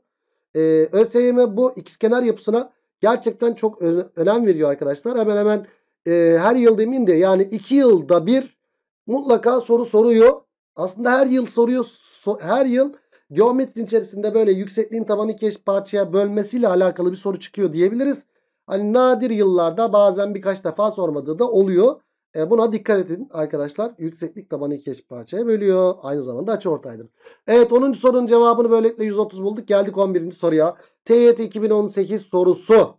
E, ÖSYM bu ikizkenar yapısına gerçekten çok önem veriyor arkadaşlar. Hemen hemen e, her yıl demeyeyim de yani 2 yılda bir mutlaka soru soruyor. Aslında her yıl soruyor. So, her yıl geometrin içerisinde böyle yüksekliğin tabanı iki parçaya bölmesiyle alakalı bir soru çıkıyor diyebiliriz. Hani nadir yıllarda bazen birkaç defa sormadığı da oluyor. E buna dikkat edin arkadaşlar. Yükseklik tabanı iki eşit parçaya bölüyor. Aynı zamanda açı ortaydır. Evet 10. sorunun cevabını böylelikle 130 bulduk. Geldik 11. soruya. TYT 2018 sorusu.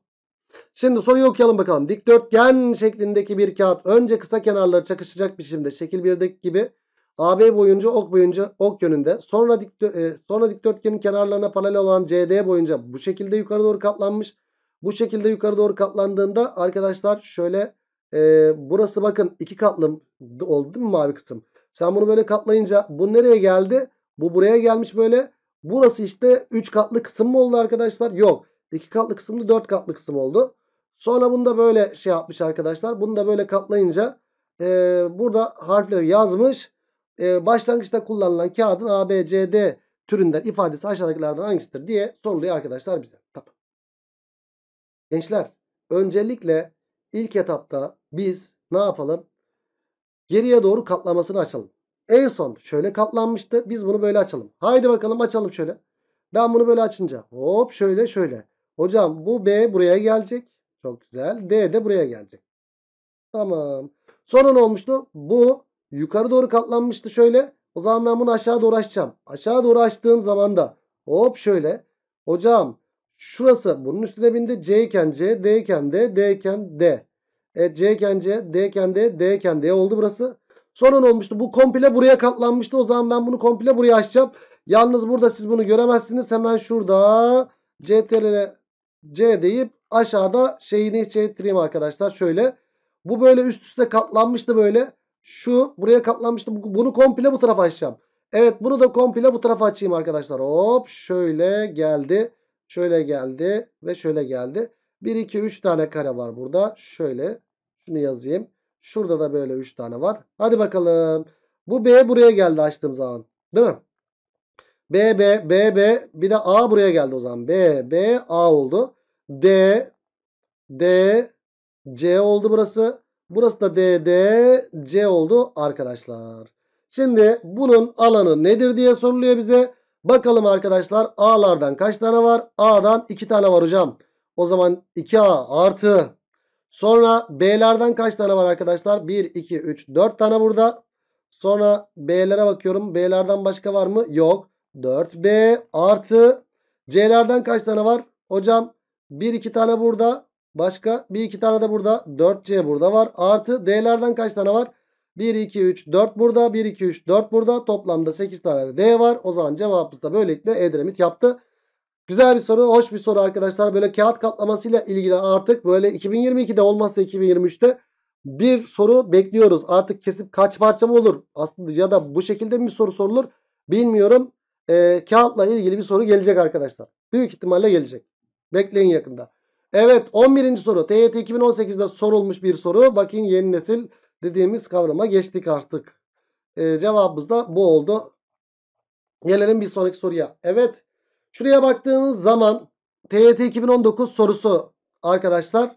Şimdi soruyu okuyalım bakalım. Dikdörtgen şeklindeki bir kağıt önce kısa kenarları çakışacak biçimde şekil 1'deki gibi AB boyunca ok boyunca ok yönünde. Sonra, dik, e, sonra dikdörtgenin kenarlarına paralel olan CD boyunca bu şekilde yukarı doğru katlanmış. Bu şekilde yukarı doğru katlandığında arkadaşlar şöyle e, burası bakın iki katlı oldu değil mi mavi kısım? Sen bunu böyle katlayınca bu nereye geldi? Bu buraya gelmiş böyle. Burası işte 3 katlı kısım mı oldu arkadaşlar? Yok. 2 katlı kısımda 4 katlı kısım oldu. Sonra bunu da böyle şey yapmış arkadaşlar. Bunu da böyle katlayınca e, burada harfleri yazmış. Ee, başlangıçta kullanılan kağıdın ABCD türünden ifadesi aşağıdakilerden hangisidir diye soruluyor arkadaşlar bize. Tamam. Gençler öncelikle ilk etapta biz ne yapalım? Geriye doğru katlamasını açalım. En son şöyle katlanmıştı. Biz bunu böyle açalım. Haydi bakalım açalım şöyle. Ben bunu böyle açınca hop şöyle şöyle. Hocam bu B buraya gelecek. Çok güzel. D de buraya gelecek. Tamam. Sonra ne olmuştu? Bu Yukarı doğru katlanmıştı şöyle. O zaman ben bunu aşağı doğru açacağım. Aşağı doğru açtığım zaman da hop şöyle. Hocam şurası bunun üstüne bindi. C iken C, D iken D, D iken D. Evet C iken C, D iken D, D iken D oldu burası. Sonra ne olmuştu? Bu komple buraya katlanmıştı. O zaman ben bunu komple buraya açacağım. Yalnız burada siz bunu göremezsiniz. Hemen şurada CTRL'e C deyip aşağıda şeyini şey arkadaşlar. Şöyle. Bu böyle üst üste katlanmıştı böyle. Şu buraya katlanmıştı. Bunu komple bu tarafa açacağım. Evet bunu da komple bu tarafa açayım arkadaşlar. Hop şöyle geldi. Şöyle geldi ve şöyle geldi. 1, 2, 3 tane kare var burada. Şöyle şunu yazayım. Şurada da böyle 3 tane var. Hadi bakalım. Bu B buraya geldi açtığım zaman. Değil mi? B, B, B, B. Bir de A buraya geldi o zaman. B, B, A oldu. D, D, C oldu burası. Burası da DD C oldu arkadaşlar. Şimdi bunun alanı nedir diye soruluyor bize. Bakalım arkadaşlar A'lardan kaç tane var? A'dan 2 tane var hocam. O zaman 2A artı. Sonra B'lerden kaç tane var arkadaşlar? 1, 2, 3, 4 tane burada. Sonra B'lere bakıyorum. B'lerden başka var mı? Yok. 4B artı C'lerden kaç tane var? Hocam 1, 2 tane burada. Başka bir iki tane de burada 4C burada var. Artı D'lerden kaç tane var? 1, 2, 3, 4 burada. 1, 2, 3, 4 burada. Toplamda 8 tane de D var. O zaman cevabımız da böylelikle Edremit yaptı. Güzel bir soru. Hoş bir soru arkadaşlar. Böyle kağıt katlamasıyla ilgili artık böyle 2022'de olmazsa 2023'te bir soru bekliyoruz. Artık kesip kaç parça mı olur? Aslında ya da bu şekilde mi bir soru sorulur? Bilmiyorum. Ee, kağıtla ilgili bir soru gelecek arkadaşlar. Büyük ihtimalle gelecek. Bekleyin yakında. Evet 11. soru TYT 2018'de sorulmuş bir soru. Bakın yeni nesil dediğimiz kavrama geçtik artık. Ee, cevabımız da bu oldu. Gelelim bir sonraki soruya. Evet şuraya baktığımız zaman TYT 2019 sorusu arkadaşlar.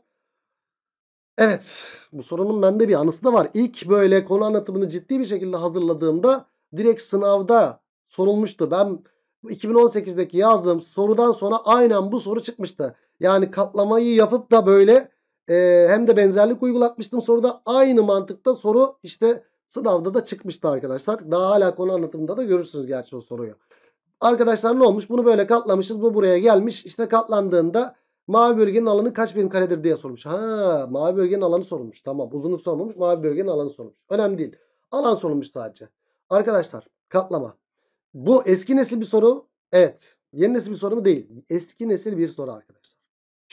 Evet bu sorunun bende bir anısı da var. İlk böyle konu anlatımını ciddi bir şekilde hazırladığımda direkt sınavda sorulmuştu. Ben 2018'deki yazdığım sorudan sonra aynen bu soru çıkmıştı. Yani katlamayı yapıp da böyle e, hem de benzerlik uygulatmıştım. Soruda aynı mantıkta soru işte sınavda da çıkmıştı arkadaşlar. Daha hala konu anlatımında da görürsünüz gerçi o soruyu. Arkadaşlar ne olmuş? Bunu böyle katlamışız. Bu buraya gelmiş. İşte katlandığında mavi bölgenin alanı kaç birim karedir diye sormuş. Ha, mavi bölgenin alanı sorulmuş. Tamam uzunluk sormamış. Mavi bölgenin alanı sorulmuş. Önemli değil. Alan sorulmuş sadece. Arkadaşlar katlama. Bu eski nesil bir soru. Evet. Yeni nesil bir soru mu? Değil. Eski nesil bir soru arkadaşlar.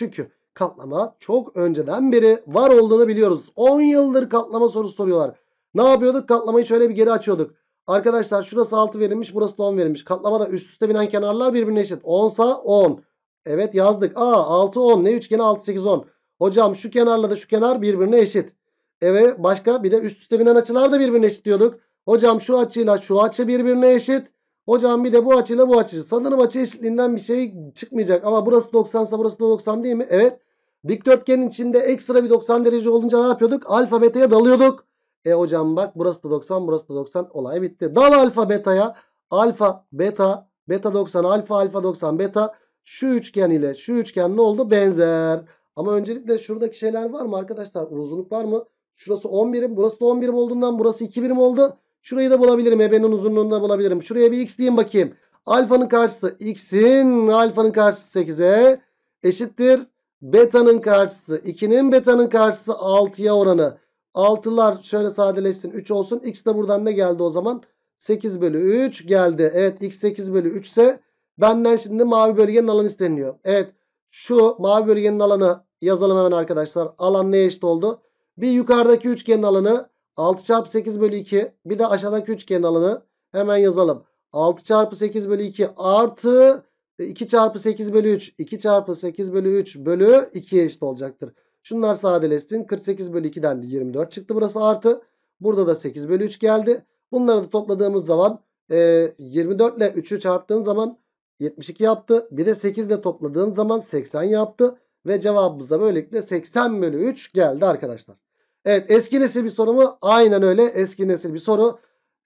Çünkü katlama çok önceden beri var olduğunu biliyoruz. 10 yıldır katlama sorusu soruyorlar. Ne yapıyorduk? Katlamayı şöyle bir geri açıyorduk. Arkadaşlar şurası 6 verilmiş burası da 10 verilmiş. Katlamada üst üste binen kenarlar birbirine eşit. 10 sa 10. Evet yazdık. Aa 6 10 ne üçgeni 6 8 10. Hocam şu kenarla da şu kenar birbirine eşit. Evet başka bir de üst üste binen açılar da birbirine eşit diyorduk. Hocam şu açıyla şu açı birbirine eşit. Hocam bir de bu açıyla bu açı. Sanırım açı eşitliğinden bir şey çıkmayacak. Ama burası 90 ise burası da 90 değil mi? Evet. Dikdörtgenin içinde ekstra bir 90 derece olunca ne yapıyorduk? Alfa beta'ya dalıyorduk. E hocam bak burası da 90 burası da 90. Olay bitti. Dal alfa beta'ya. Alfa beta beta 90 alfa alfa 90 beta. Şu üçgen ile şu üçgen ne oldu? Benzer. Ama öncelikle şuradaki şeyler var mı arkadaşlar? Uzunluk var mı? Şurası 10 Burası da 10 olduğundan burası 2 birim oldu. Şurayı da bulabilirim. Ebenin uzunluğunu da bulabilirim. Şuraya bir x diyeyim bakayım. Alfanın karşısı x'in alfanın karşısı 8'e eşittir. Beta'nın karşısı 2'nin beta'nın karşısı 6'ya oranı. 6'lar şöyle sadeleşsin 3 olsun. X de buradan ne geldi o zaman? 8 bölü 3 geldi. Evet x 8 bölü 3 ise benden şimdi mavi bölgenin alanı isteniyor. Evet şu mavi bölgenin alanı yazalım hemen arkadaşlar. Alan neye eşit oldu? Bir yukarıdaki üçgenin alanı 6 çarpı 8 bölü 2. Bir de aşağıdaki üçgenin alanı. Hemen yazalım. 6 çarpı 8 bölü 2 artı 2 e, çarpı 8 bölü 3. 2 çarpı 8 bölü 3 bölü 2'ye eşit olacaktır. Şunlar sadeleşsin. 48 bölü 2'den 24 çıktı. Burası artı. Burada da 8 bölü 3 geldi. Bunları da topladığımız zaman 24 e, ile 3'ü çarptığım zaman 72 yaptı. Bir de 8 ile topladığım zaman 80 yaptı. Ve cevabımız da böylelikle 80 bölü 3 geldi arkadaşlar. Evet eski nesil bir soru mu? Aynen öyle eski nesil bir soru.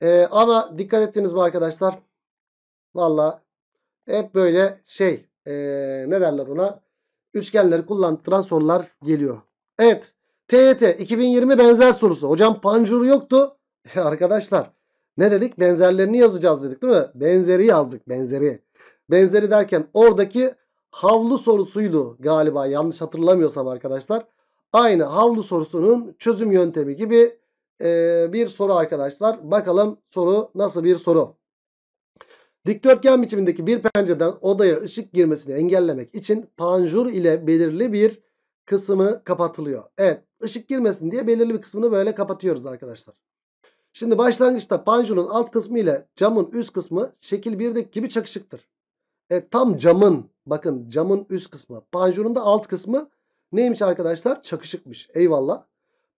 Ee, ama dikkat ettiniz mi arkadaşlar? Valla hep böyle şey e, ne derler ona? Üçgenleri kullandıran sorular geliyor. Evet TYT 2020 benzer sorusu. Hocam pancur yoktu. E, arkadaşlar ne dedik? Benzerlerini yazacağız dedik değil mi? Benzeri yazdık benzeri. Benzeri derken oradaki havlu sorusuydu galiba yanlış hatırlamıyorsam arkadaşlar. Aynı havlu sorusunun çözüm yöntemi gibi e, bir soru arkadaşlar. Bakalım soru nasıl bir soru. Dikdörtgen biçimindeki bir pencereden odaya ışık girmesini engellemek için panjur ile belirli bir kısmı kapatılıyor. Evet ışık girmesin diye belirli bir kısmını böyle kapatıyoruz arkadaşlar. Şimdi başlangıçta panjurun alt kısmı ile camın üst kısmı şekil 1'deki gibi çakışıktır. E, tam camın bakın camın üst kısmı panjurun da alt kısmı Neymiş arkadaşlar? Çakışıkmış. Eyvallah.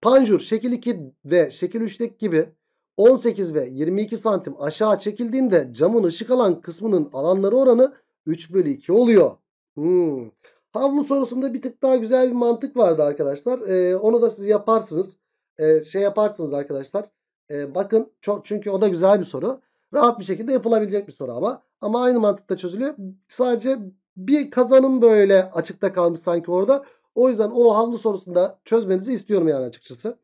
Panjur şekil 2 ve şekil 3'teki gibi 18 ve 22 santim aşağı çekildiğinde camın ışık alan kısmının alanları oranı 3 bölü 2 oluyor. Hmm. Havlu sorusunda bir tık daha güzel bir mantık vardı arkadaşlar. Ee, onu da siz yaparsınız. Ee, şey yaparsınız arkadaşlar. Ee, bakın çok çünkü o da güzel bir soru. Rahat bir şekilde yapılabilecek bir soru ama. Ama aynı mantıkta çözülüyor. Sadece bir kazanım böyle açıkta kalmış sanki orada. O yüzden o havlu sorusunda çözmenizi istiyorum yani açıkçası.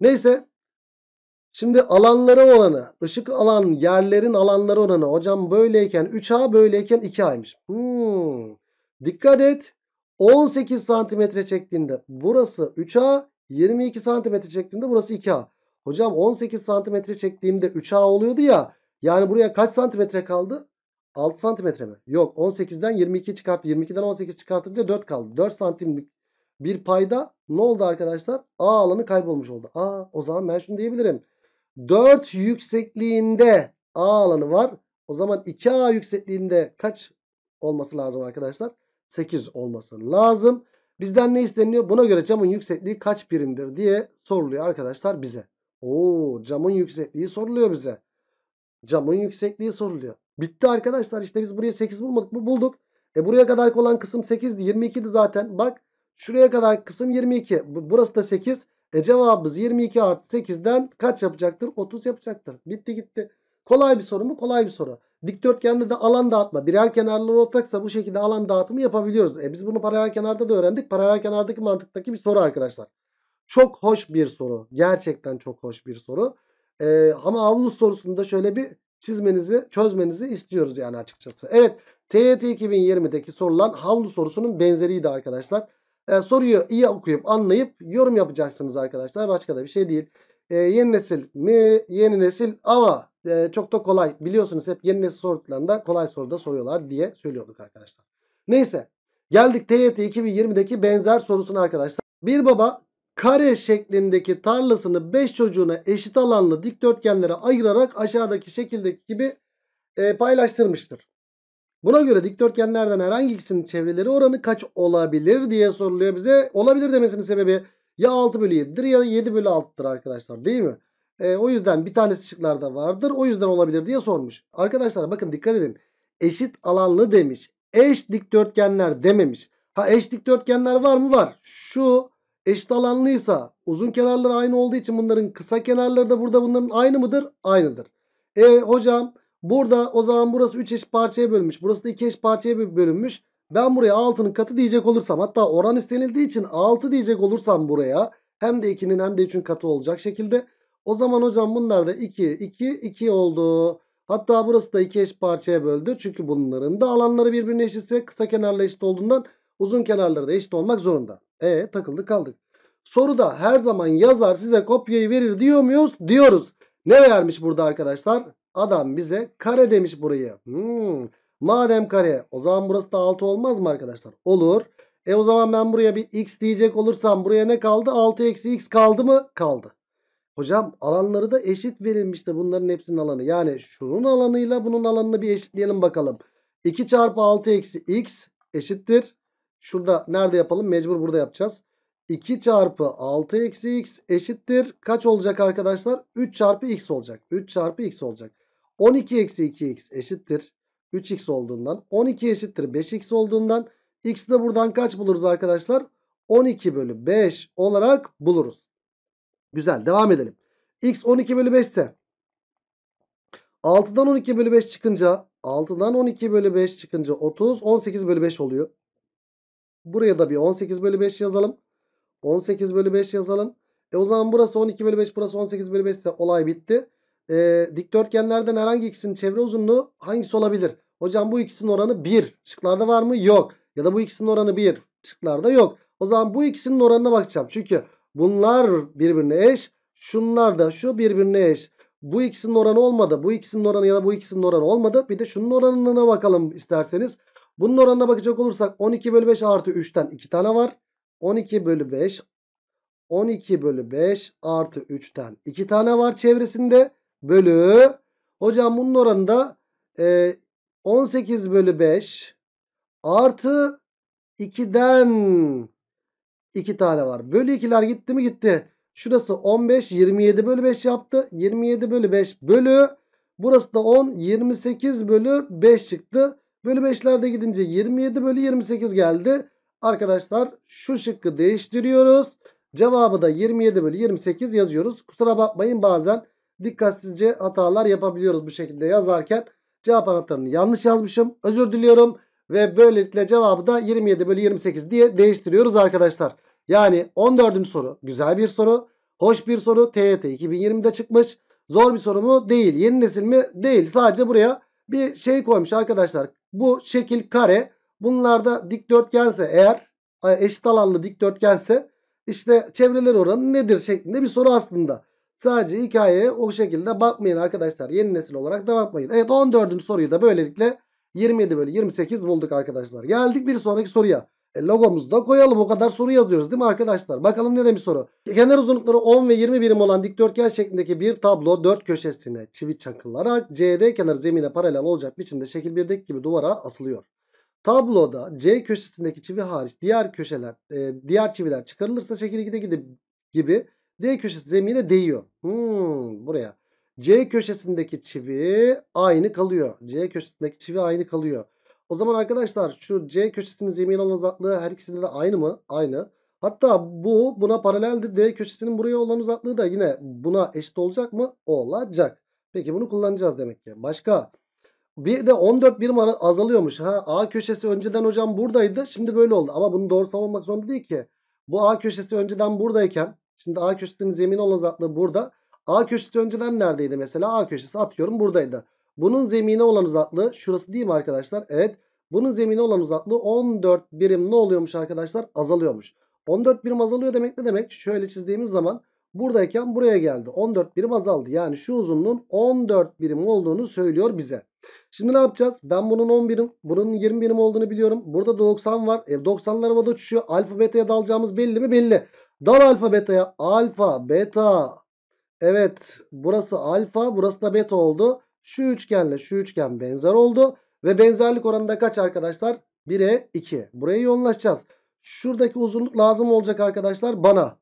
Neyse. Şimdi alanları olanı, ışık alan yerlerin alanları olanı. Hocam böyleyken 3A böyleyken 2A'ymış. Hmm. Dikkat et. 18 santimetre çektiğinde burası 3A. 22 santimetre çektiğinde burası 2A. Hocam 18 santimetre çektiğimde 3A oluyordu ya. Yani buraya kaç santimetre kaldı? 6 santimetre mi? Yok 18'den 22 çıkarttı. 22'den 18 çıkartınca 4 kaldı. 4 santimlik bir payda ne oldu arkadaşlar? A alanı kaybolmuş oldu. A o zaman ben şunu diyebilirim. 4 yüksekliğinde A alanı var. O zaman 2A yüksekliğinde kaç olması lazım arkadaşlar? 8 olması lazım. Bizden ne isteniyor? Buna göre camın yüksekliği kaç birimdir diye soruluyor arkadaşlar bize. Oo camın yüksekliği soruluyor bize. Camın yüksekliği soruluyor. Bitti arkadaşlar işte biz buraya 8 bulmadık mı? Bulduk. E buraya kadar olan kısım 8'di 22'di zaten. Bak Şuraya kadar kısım 22. Burası da 8. E cevabımız 22 artı 8'den kaç yapacaktır? 30 yapacaktır. Bitti gitti. Kolay bir soru mu? Kolay bir soru. Dikdörtgende de alan dağıtma. Birer kenarları ortaksa bu şekilde alan dağıtımı yapabiliyoruz. E biz bunu paralel kenarda da öğrendik. Paralel kenardaki mantıktaki bir soru arkadaşlar. Çok hoş bir soru. Gerçekten çok hoş bir soru. E, ama avlus sorusunda şöyle bir çizmenizi, çözmenizi istiyoruz yani açıkçası. Evet, TYT 2020'deki sorulan havlu sorusunun benzeriydi arkadaşlar. E, soruyu iyi okuyup anlayıp yorum yapacaksınız arkadaşlar. Başka da bir şey değil. E, yeni nesil mi? Yeni nesil ama e, çok da kolay. Biliyorsunuz hep yeni nesil sorduklarında kolay soruda soruyorlar diye söylüyorduk arkadaşlar. Neyse geldik TYT 2020'deki benzer sorusuna arkadaşlar. Bir baba kare şeklindeki tarlasını 5 çocuğuna eşit alanlı dikdörtgenlere ayırarak aşağıdaki şekildeki gibi e, paylaştırmıştır. Buna göre dikdörtgenlerden herhangi ikisinin çevreleri oranı kaç olabilir diye soruluyor bize. Olabilir demesinin sebebi ya 6 bölü 7'dir ya 7 bölü 6'dır arkadaşlar değil mi? E, o yüzden bir tanesi şıklarda vardır. O yüzden olabilir diye sormuş. Arkadaşlar bakın dikkat edin. Eşit alanlı demiş. Eş dikdörtgenler dememiş. Ha eş dikdörtgenler var mı? Var. Şu eşit alanlıysa uzun kenarları aynı olduğu için bunların kısa kenarları da burada bunların aynı mıdır? Aynıdır. E hocam Burada o zaman burası 3 eşit parçaya bölünmüş. Burası da 2 eşit parçaya bölünmüş. Ben buraya 6'nın katı diyecek olursam hatta oran istenildiği için 6 diyecek olursam buraya hem de 2'nin hem de 3'ün katı olacak şekilde. O zaman hocam bunlar da 2, 2, 2 oldu. Hatta burası da 2 eşit parçaya böldü. Çünkü bunların da alanları birbirine eşitse kısa kenarla eşit olduğundan uzun kenarları da eşit olmak zorunda. E takıldık kaldık. Soruda her zaman yazar size kopyayı verir diyor muyuz? Diyoruz. Ne vermiş burada arkadaşlar? Adam bize kare demiş burayı. Hmm. Madem kare o zaman burası da 6 olmaz mı arkadaşlar? Olur. E o zaman ben buraya bir x diyecek olursam buraya ne kaldı? 6 eksi x kaldı mı? Kaldı. Hocam alanları da eşit verilmişti bunların hepsinin alanı. Yani şunun alanıyla bunun alanını bir eşitleyelim bakalım. 2 çarpı 6 eksi x eşittir. Şurada nerede yapalım? Mecbur burada yapacağız. 2 çarpı 6 eksi x eşittir. Kaç olacak arkadaşlar? 3 çarpı x olacak. 3 çarpı x olacak. 12 eksi 2x eşittir 3x olduğundan 12 eşittir 5x olduğundan x de buradan kaç buluruz arkadaşlar? 12 bölü 5 olarak buluruz. Güzel devam edelim. x 12 bölü 5 ise 6'dan 12 bölü 5 çıkınca 6'dan 12 bölü 5 çıkınca 30 18 bölü 5 oluyor. Buraya da bir 18 bölü 5 yazalım. 18 bölü 5 yazalım. E o zaman burası 12 bölü 5 burası 18 bölü 5 ise olay bitti e, dikdörtgenlerden herhangi ikisinin çevre uzunluğu hangisi olabilir? Hocam bu ikisinin oranı 1. çıklarda var mı? Yok. Ya da bu ikisinin oranı 1. çıklarda yok. O zaman bu ikisinin oranına bakacağım. Çünkü bunlar birbirine eş. Şunlar da şu birbirine eş. Bu ikisinin oranı olmadı. Bu ikisinin oranı ya da bu ikisinin oranı olmadı. Bir de şunun oranına bakalım isterseniz. Bunun oranına bakacak olursak 12 bölü 5 artı 3'ten 2 tane var. 12 bölü 5 12 bölü 5 artı 3'ten 2 tane var çevresinde bölü hocam bunun oranı e, 18 bölü 5 artı 2'den 2 tane var. Bölü 2'ler gitti mi gitti. Şurası 15 27 bölü 5 yaptı. 27 bölü 5 bölü burası da 10 28 bölü 5 çıktı. Bölü 5'lerde gidince 27 bölü 28 geldi. Arkadaşlar şu şıkkı değiştiriyoruz. Cevabı da 27 bölü 28 yazıyoruz. Kusura bakmayın bazen dikkatsizce hatalar yapabiliyoruz bu şekilde yazarken. Cevap anahtarını yanlış yazmışım. Özür diliyorum. Ve böylelikle cevabı da 27 bölü 28 diye değiştiriyoruz arkadaşlar. Yani 14. soru güzel bir soru. Hoş bir soru. TYT 2020'de çıkmış. Zor bir soru mu? Değil. Yeni nesil mi? Değil. Sadece buraya bir şey koymuş arkadaşlar. Bu şekil kare. Bunlarda dikdörtgense eğer e, eşit alanlı dikdörtgense işte çevreler oranı nedir şeklinde bir soru aslında. Sadece hikayeye o şekilde bakmayın arkadaşlar. Yeni nesil olarak da bakmayın. Evet 14. soruyu da böylelikle 27 bölü 28 bulduk arkadaşlar. Geldik bir sonraki soruya. E, logomuzu da koyalım. O kadar soru yazıyoruz değil mi arkadaşlar? Bakalım ne demiş soru. Kenar uzunlukları 10 ve 20 birim olan dikdörtgen şeklindeki bir tablo 4 köşesine çivi çakılarak CD kenarı zemine paralel olacak biçimde şekil 1'deki gibi duvara asılıyor. Tabloda C köşesindeki çivi hariç diğer köşeler, e, diğer çiviler çıkarılırsa şekil gibi gibi D köşesi zemine değiyor. Hmm, buraya. C köşesindeki çivi aynı kalıyor. C köşesindeki çivi aynı kalıyor. O zaman arkadaşlar şu C köşesinin zemin olan uzaklığı her ikisinde de aynı mı? Aynı. Hatta bu buna paraleldir. D köşesinin buraya olan uzaklığı da yine buna eşit olacak mı? Olacak. Peki bunu kullanacağız demek ki. Başka. Bir de 14 birim azalıyormuş. Ha, A köşesi önceden hocam buradaydı. Şimdi böyle oldu. Ama bunu doğru savunmak zorunda değil ki. Bu A köşesi önceden buradayken Şimdi A köşesinin zemini olan uzaklığı burada. A köşesi önceden neredeydi mesela? A köşesi atıyorum buradaydı. Bunun zemini olan uzaklığı şurası değil mi arkadaşlar? Evet. Bunun zemini olan uzaklığı 14 birim ne oluyormuş arkadaşlar? Azalıyormuş. 14 birim azalıyor demek ne demek? Şöyle çizdiğimiz zaman buradayken buraya geldi. 14 birim azaldı. Yani şu uzunluğun 14 birim olduğunu söylüyor bize. Şimdi ne yapacağız? Ben bunun 10 birim, bunun 20 birim olduğunu biliyorum. Burada 90 var. E 90'lar havada uçuşuyor. Alfa beta'ya dalacağımız belli mi? Belli. Dal alfa beta'ya alfa beta. Evet burası alfa burası da beta oldu. Şu üçgenle şu üçgen benzer oldu. Ve benzerlik oranında kaç arkadaşlar? 1'e 2. Burayı yoğunlaşacağız. Şuradaki uzunluk lazım olacak arkadaşlar bana.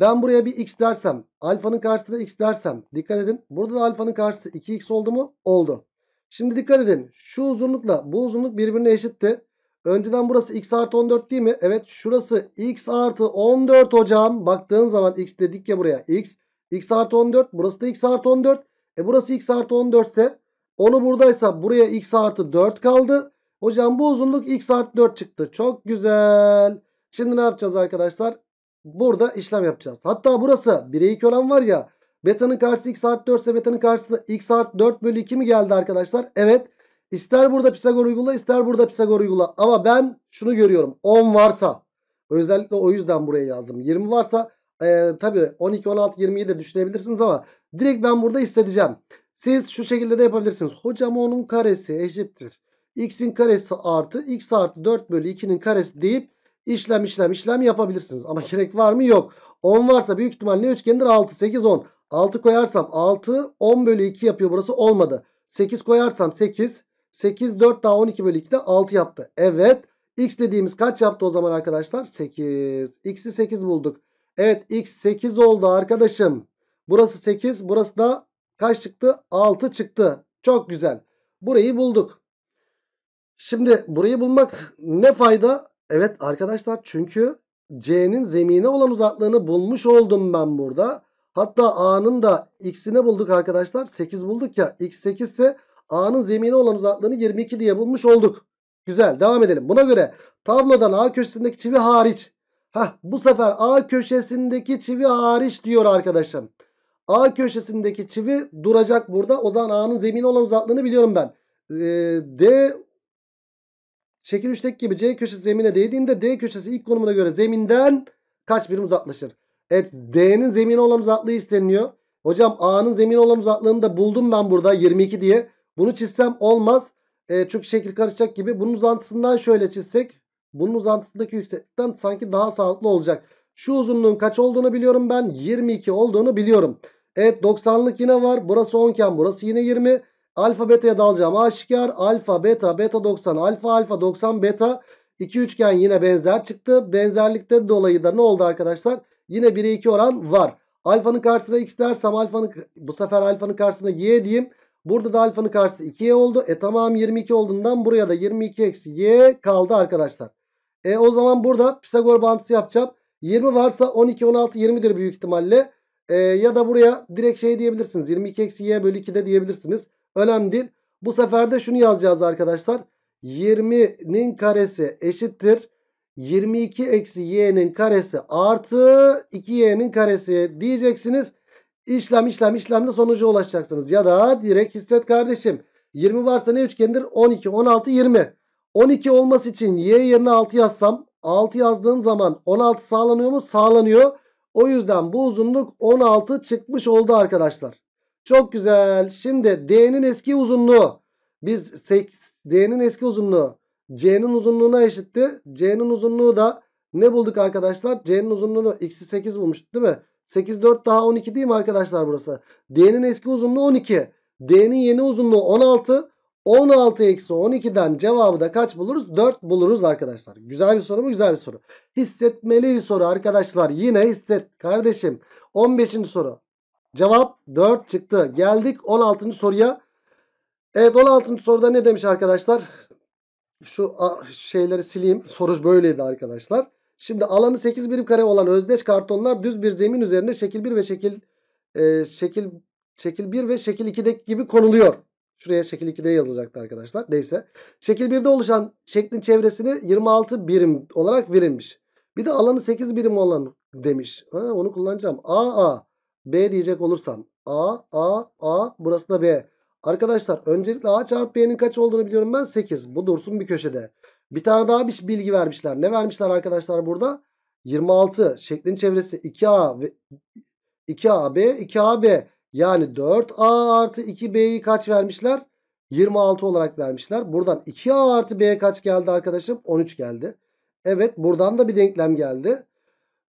Ben buraya bir x dersem alfanın karşısına x dersem dikkat edin. Burada da alfanın karşısı 2x oldu mu? Oldu. Şimdi dikkat edin şu uzunlukla bu uzunluk birbirine eşitti. Önceden burası x artı 14 değil mi? Evet şurası x artı 14 hocam. Baktığın zaman x dedik ya buraya x. x artı 14 burası da x artı 14. E burası x artı 14 ise onu buradaysa buraya x artı 4 kaldı. Hocam bu uzunluk x artı 4 çıktı. Çok güzel. Şimdi ne yapacağız arkadaşlar? Burada işlem yapacağız. Hatta burası 1'e 2 oran var ya. Beta'nın karşısı x artı 4 ise beta'nın karşısı x artı 4 bölü 2 mi geldi arkadaşlar? Evet. İster burada Pisagor uygula ister burada Pisagor uygula. Ama ben şunu görüyorum. 10 varsa özellikle o yüzden buraya yazdım. 20 varsa e, tabii 12, 16, 27 de düşünebilirsiniz ama direkt ben burada hissedeceğim. Siz şu şekilde de yapabilirsiniz. Hocam onun karesi eşittir. X'in karesi artı x artı 4 bölü 2'nin karesi deyip işlem işlem işlem yapabilirsiniz. Ama gerek var mı? Yok. 10 varsa büyük ihtimalle üçgendir 6, 8, 10. 6 koyarsam 6, 10 bölü 2 yapıyor burası olmadı. 8 koyarsam 8, 8 4 daha 12 bölü 2'de 6 yaptı. Evet. X dediğimiz kaç yaptı o zaman arkadaşlar? 8. X'i 8 bulduk. Evet X 8 oldu arkadaşım. Burası 8. Burası da kaç çıktı? 6 çıktı. Çok güzel. Burayı bulduk. Şimdi burayı bulmak ne fayda? Evet arkadaşlar çünkü C'nin zemine olan uzaklığını bulmuş oldum ben burada. Hatta A'nın da X'ini bulduk arkadaşlar. 8 bulduk ya. X 8 ise A'nın zemini olan uzaklığını 22 diye bulmuş olduk. Güzel devam edelim. Buna göre tablodan A köşesindeki çivi hariç. Heh, bu sefer A köşesindeki çivi hariç diyor arkadaşım. A köşesindeki çivi duracak burada. O zaman A'nın zemini olan uzaklığını biliyorum ben. Ee, D şekil 3'teki gibi C köşesi zemine değdiğinde D köşesi ilk konumuna göre zeminden kaç birim uzaklaşır? Evet D'nin zemini olan uzaklığı isteniliyor. Hocam A'nın zemini olan uzaklığını da buldum ben burada 22 diye. Bunu çizsem olmaz. E, çünkü şekil karışacak gibi. Bunun uzantısından şöyle çizsek. Bunun uzantısındaki yükseklikten sanki daha sağlıklı olacak. Şu uzunluğun kaç olduğunu biliyorum ben. 22 olduğunu biliyorum. Evet 90'lık yine var. Burası 10 iken burası yine 20. Alfa beta'ya dalacağım aşikar. Alfa beta beta 90 alfa alfa 90 beta. İki üçgen yine benzer çıktı. Benzerlikte dolayı da ne oldu arkadaşlar? Yine 1'e 2 oran var. Alfanın karşısına x dersem alfanın bu sefer alfanın karşısına y diyeyim. Burada da alfanın karşısı 2y oldu. E tamam 22 olduğundan buraya da 22 eksi y kaldı arkadaşlar. E o zaman burada Pisagor bağıntısı yapacağım. 20 varsa 12, 16, 20'dir büyük ihtimalle. E, ya da buraya direkt şey diyebilirsiniz. 22 eksi y bölü 2 de diyebilirsiniz. Önemli değil. Bu sefer de şunu yazacağız arkadaşlar. 20'nin karesi eşittir. 22 eksi y'nin karesi artı 2y'nin karesi diyeceksiniz. İşlem işlem işlemle sonuca ulaşacaksınız. Ya da direkt hisset kardeşim. 20 varsa ne üçgendir? 12, 16, 20. 12 olması için y yerine 6 yazsam 6 yazdığım zaman 16 sağlanıyor mu? Sağlanıyor. O yüzden bu uzunluk 16 çıkmış oldu arkadaşlar. Çok güzel. Şimdi D'nin eski uzunluğu. Biz D'nin eski uzunluğu C'nin uzunluğuna eşitti. C'nin uzunluğu da ne bulduk arkadaşlar? C'nin uzunluğunu x'i 8 bulmuştuk değil mi? 8 4 daha 12 değil mi arkadaşlar burası? D'nin eski uzunluğu 12. D'nin yeni uzunluğu 16. 16 eksi 12'den cevabı da kaç buluruz? 4 buluruz arkadaşlar. Güzel bir soru mu? Güzel bir soru. Hissetmeli bir soru arkadaşlar. Yine hisset kardeşim. 15. soru. Cevap 4 çıktı. Geldik 16. soruya. Evet 16. soruda ne demiş arkadaşlar? Şu şeyleri sileyim. Soru böyleydi arkadaşlar. Şimdi alanı 8 birim kare olan özdeş kartonlar düz bir zemin üzerine şekil 1 ve şekil e, şekil şekil 1 ve şekil 2'deki gibi konuluyor. Şuraya şekil 2'de yazılacaktı arkadaşlar. Neyse. Şekil 1'de oluşan şeklin çevresini 26 birim olarak verilmiş. Bir de alanı 8 birim olan demiş. Ha, onu kullanacağım. A A B diyecek olursam. A A A burası da B. Arkadaşlar öncelikle A çarpı B'nin kaç olduğunu biliyorum ben 8. Bu dursun bir köşede. Bir tane daha bir bilgi vermişler. Ne vermişler arkadaşlar burada? 26 şeklin çevresi 2A ve 2AB 2AB yani 4A artı 2B'yi kaç vermişler? 26 olarak vermişler. Buradan 2A artı B kaç geldi arkadaşım? 13 geldi. Evet buradan da bir denklem geldi.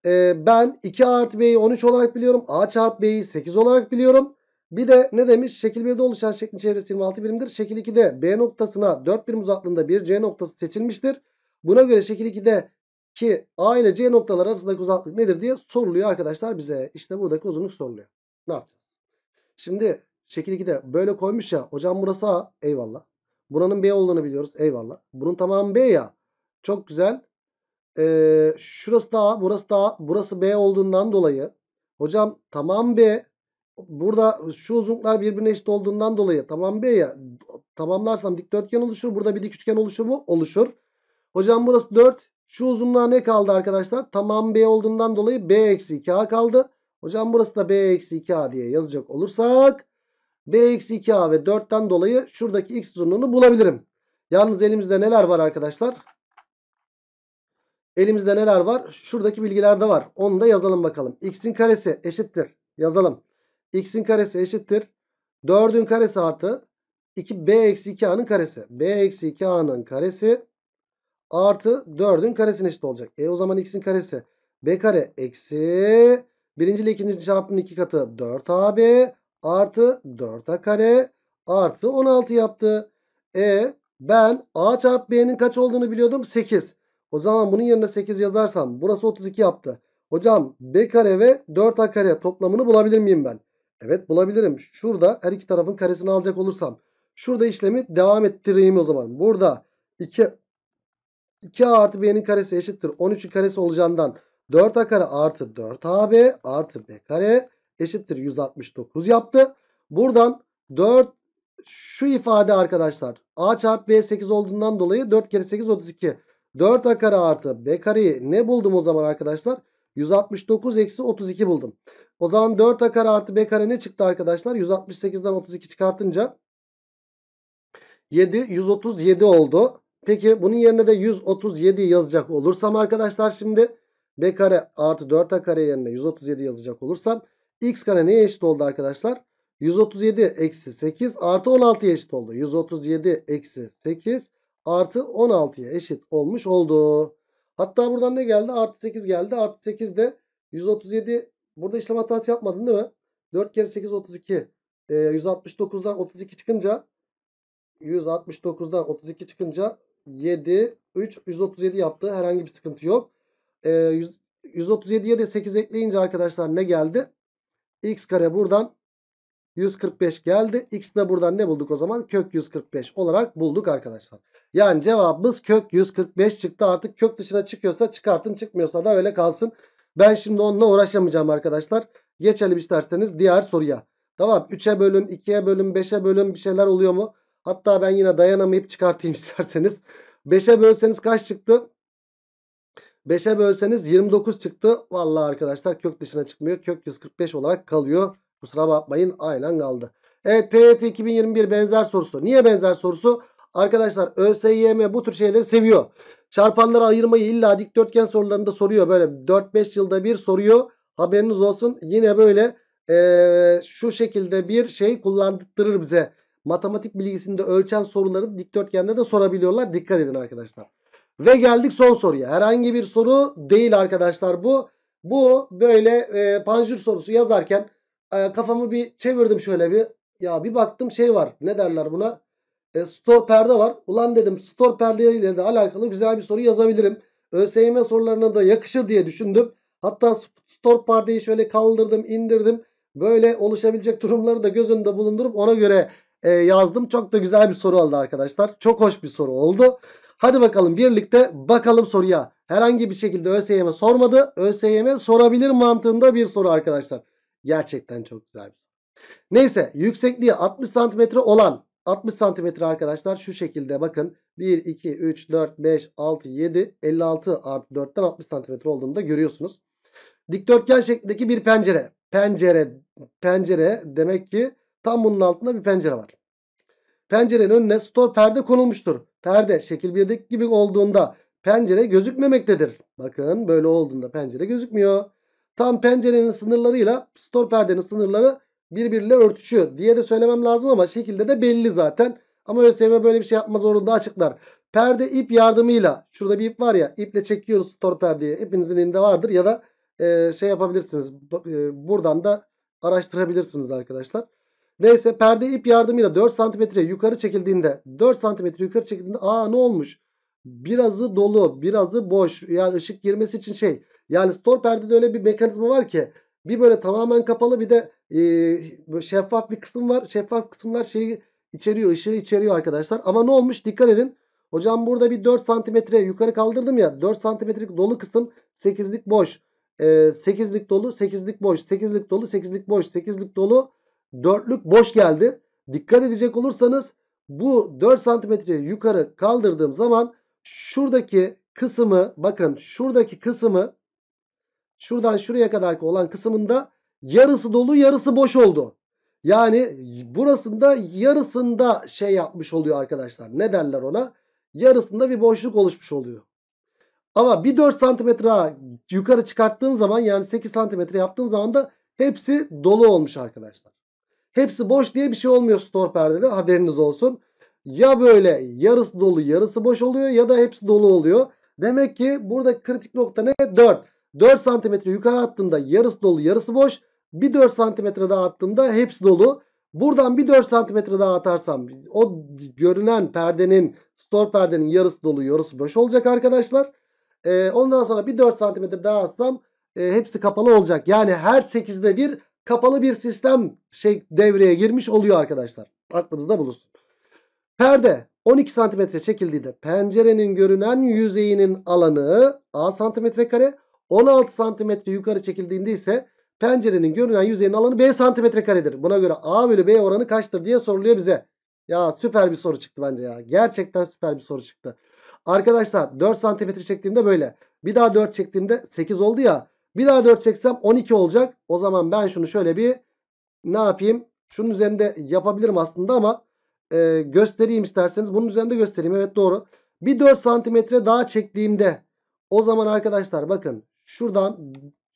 Ee, ben 2A artı B'yi 13 olarak biliyorum. A çarpı B'yi 8 olarak biliyorum. Bir de ne demiş? Şekil 1'de oluşan şeklin çevresi 26 birimdir. Şekil 2'de B noktasına 4 birim uzaklığında bir C noktası seçilmiştir. Buna göre şekil 2'de ki A ile C noktalar arasındaki uzaklık nedir diye soruluyor arkadaşlar bize. İşte buradaki uzunluk soruluyor. Ne yapacağız? Şimdi şekil 2'de böyle koymuş ya. Hocam burası A. Eyvallah. Buranın B olduğunu biliyoruz. Eyvallah. Bunun tamamı B ya. Çok güzel. Ee, şurası da A. Burası da A. Burası B olduğundan dolayı. Hocam tamam B burada şu uzunluklar birbirine eşit olduğundan dolayı tamam B ya tamamlarsam dikdörtgen oluşur. Burada bir dik üçgen oluşur mu? Oluşur. Hocam burası 4. Şu uzunluğa ne kaldı arkadaşlar? Tamam B olduğundan dolayı B eksi 2A kaldı. Hocam burası da B eksi 2A diye yazacak olursak B eksi 2A ve 4'ten dolayı şuradaki X uzunluğunu bulabilirim. Yalnız elimizde neler var arkadaşlar? Elimizde neler var? Şuradaki bilgiler de var. Onu da yazalım bakalım. X'in karesi eşittir. Yazalım x'in karesi eşittir. 4'ün karesi artı 2 b eksi 2a'nın karesi. b eksi 2a'nın karesi artı 4'ün karesine eşit olacak. E o zaman x'in karesi b kare eksi birinci ile ikinci çarpımın iki katı 4ab artı 4a kare artı 16 yaptı. E ben a çarpı b'nin kaç olduğunu biliyordum 8. O zaman bunun yerine 8 yazarsam burası 32 yaptı. Hocam b kare ve 4a kare toplamını bulabilir miyim ben? Evet bulabilirim. Şurada her iki tarafın karesini alacak olursam. Şurada işlemi devam ettireyim o zaman. Burada 2 2 artı b'nin karesi eşittir. 13'ün karesi olacağından 4a kare artı 4ab artı b kare eşittir. 169 yaptı. Buradan 4 şu ifade arkadaşlar. a çarpı b 8 olduğundan dolayı 4 kere 8 32. 4a kare artı b kareyi ne buldum o zaman arkadaşlar? 169 eksi 32 buldum. O zaman 4a kare artı b kare ne çıktı arkadaşlar? 168'den 32 çıkartınca 7 137 oldu. Peki bunun yerine de 137 yazacak olursam arkadaşlar şimdi b kare artı 4a kare yerine 137 yazacak olursam x kare neye eşit oldu arkadaşlar? 137 eksi 8 artı 16'ya eşit oldu. 137 eksi 8 artı 16'ya eşit olmuş oldu. Hatta buradan ne geldi? Artı 8 geldi. Artı 8 de 137 Burada işlem hatası yapmadın değil mi? 4 kere 8 32. E, 169'dan 32 çıkınca 169'dan 32 çıkınca 7 3 137 yaptı. Herhangi bir sıkıntı yok. E, ee, 137'ye de 8 ekleyince arkadaşlar ne geldi? X kare buradan 145 geldi. X de buradan ne bulduk o zaman? Kök 145 olarak bulduk arkadaşlar. Yani cevabımız kök 145 çıktı. Artık kök dışına çıkıyorsa çıkartın çıkmıyorsa da öyle kalsın. Ben şimdi onunla uğraşamayacağım arkadaşlar. Geçelim isterseniz diğer soruya. Tamam 3'e bölün 2'ye bölün 5'e bölün bir şeyler oluyor mu? Hatta ben yine dayanamayıp çıkartayım isterseniz. 5'e bölseniz kaç çıktı? 5'e bölseniz 29 çıktı. Vallahi arkadaşlar kök dışına çıkmıyor. Kök 145 olarak kalıyor. Kusura bakmayın aynen kaldı. Evet TYT 2021 benzer sorusu. Niye benzer sorusu? Arkadaşlar ÖSYM bu tür şeyleri seviyor. Çarpanları ayırmayı illa dikdörtgen sorularında soruyor. Böyle 4-5 yılda bir soruyor. Haberiniz olsun. Yine böyle ee, şu şekilde bir şey kullandırır bize. Matematik bilgisinde ölçen soruları dikdörtgende de sorabiliyorlar. Dikkat edin arkadaşlar. Ve geldik son soruya. Herhangi bir soru değil arkadaşlar bu. Bu böyle e, panjur sorusu yazarken e, kafamı bir çevirdim şöyle bir. Ya bir baktım şey var. Ne derler buna? e, store perde var. Ulan dedim store perdeyle de alakalı güzel bir soru yazabilirim. ÖSYM sorularına da yakışır diye düşündüm. Hatta store perdeyi şöyle kaldırdım indirdim. Böyle oluşabilecek durumları da göz önünde bulundurup ona göre e, yazdım. Çok da güzel bir soru oldu arkadaşlar. Çok hoş bir soru oldu. Hadi bakalım birlikte bakalım soruya. Herhangi bir şekilde ÖSYM sormadı. ÖSYM sorabilir mantığında bir soru arkadaşlar. Gerçekten çok güzel Neyse yüksekliği 60 cm olan 60 santimetre arkadaşlar şu şekilde bakın. 1, 2, 3, 4, 5, 6, 7, 56 artı 4'ten 60 santimetre olduğunu da görüyorsunuz. Dikdörtgen şeklindeki bir pencere. Pencere, pencere demek ki tam bunun altında bir pencere var. Pencerenin önüne stor perde konulmuştur. Perde şekil 1'deki gibi olduğunda pencere gözükmemektedir. Bakın böyle olduğunda pencere gözükmüyor. Tam pencerenin sınırlarıyla stor perdenin sınırları birbiriyle örtüşüyor diye de söylemem lazım ama şekilde de belli zaten. Ama ÖSYM böyle bir şey yapma zorunda açıklar. Perde ip yardımıyla şurada bir ip var ya iple çekiyoruz stor perdeyi. Hepinizin elinde vardır ya da e, şey yapabilirsiniz. E, buradan da araştırabilirsiniz arkadaşlar. Neyse perde ip yardımıyla 4 cm yukarı çekildiğinde 4 cm yukarı çekildiğinde aa ne olmuş? Birazı dolu birazı boş yani ışık girmesi için şey. Yani stor perdede öyle bir mekanizma var ki bir böyle tamamen kapalı bir de e, şeffaf bir kısım var. Şeffaf kısımlar şeyi içeriyor, ışığı içeriyor arkadaşlar. Ama ne olmuş? Dikkat edin. Hocam burada bir 4 santimetre yukarı kaldırdım ya. 4 santimetrelik dolu kısım 8'lik boş. E, 8'lik dolu, 8'lik boş, 8'lik dolu, 8'lik boş, 8'lik dolu, 4'lük boş geldi. Dikkat edecek olursanız bu 4 santimetre yukarı kaldırdığım zaman şuradaki kısmı bakın şuradaki kısmı şuradan şuraya kadar olan kısmında yarısı dolu yarısı boş oldu. Yani burasında yarısında şey yapmış oluyor arkadaşlar. Ne derler ona? Yarısında bir boşluk oluşmuş oluyor. Ama bir 4 santimetre daha yukarı çıkarttığım zaman yani 8 santimetre yaptığım zaman da hepsi dolu olmuş arkadaşlar. Hepsi boş diye bir şey olmuyor store perdede haberiniz olsun. Ya böyle yarısı dolu yarısı boş oluyor ya da hepsi dolu oluyor. Demek ki burada kritik nokta ne? 4. 4 santimetre yukarı attığımda yarısı dolu yarısı boş. Bir 4 santimetre daha attığımda hepsi dolu. Buradan bir 4 santimetre daha atarsam o görünen perdenin store perdenin yarısı dolu yarısı boş olacak arkadaşlar. Ee, ondan sonra bir 4 santimetre daha atsam e, hepsi kapalı olacak. Yani her 8'de bir kapalı bir sistem şey devreye girmiş oluyor arkadaşlar. Aklınızda bulunsun. Perde 12 santimetre çekildiğinde pencerenin görünen yüzeyinin alanı a santimetre kare 16 santimetre yukarı çekildiğinde ise Pencerenin görünen yüzeyin alanı b santimetre karedir. Buna göre a bölü b oranı kaçtır diye soruluyor bize. Ya süper bir soru çıktı bence ya. Gerçekten süper bir soru çıktı. Arkadaşlar 4 santimetre çektiğimde böyle. Bir daha 4 çektiğimde 8 oldu ya. Bir daha 4 çeksem 12 olacak. O zaman ben şunu şöyle bir ne yapayım? Şunun üzerinde yapabilirim aslında ama e, göstereyim isterseniz. Bunun üzerinde göstereyim. Evet doğru. Bir 4 santimetre daha çektiğimde o zaman arkadaşlar bakın şuradan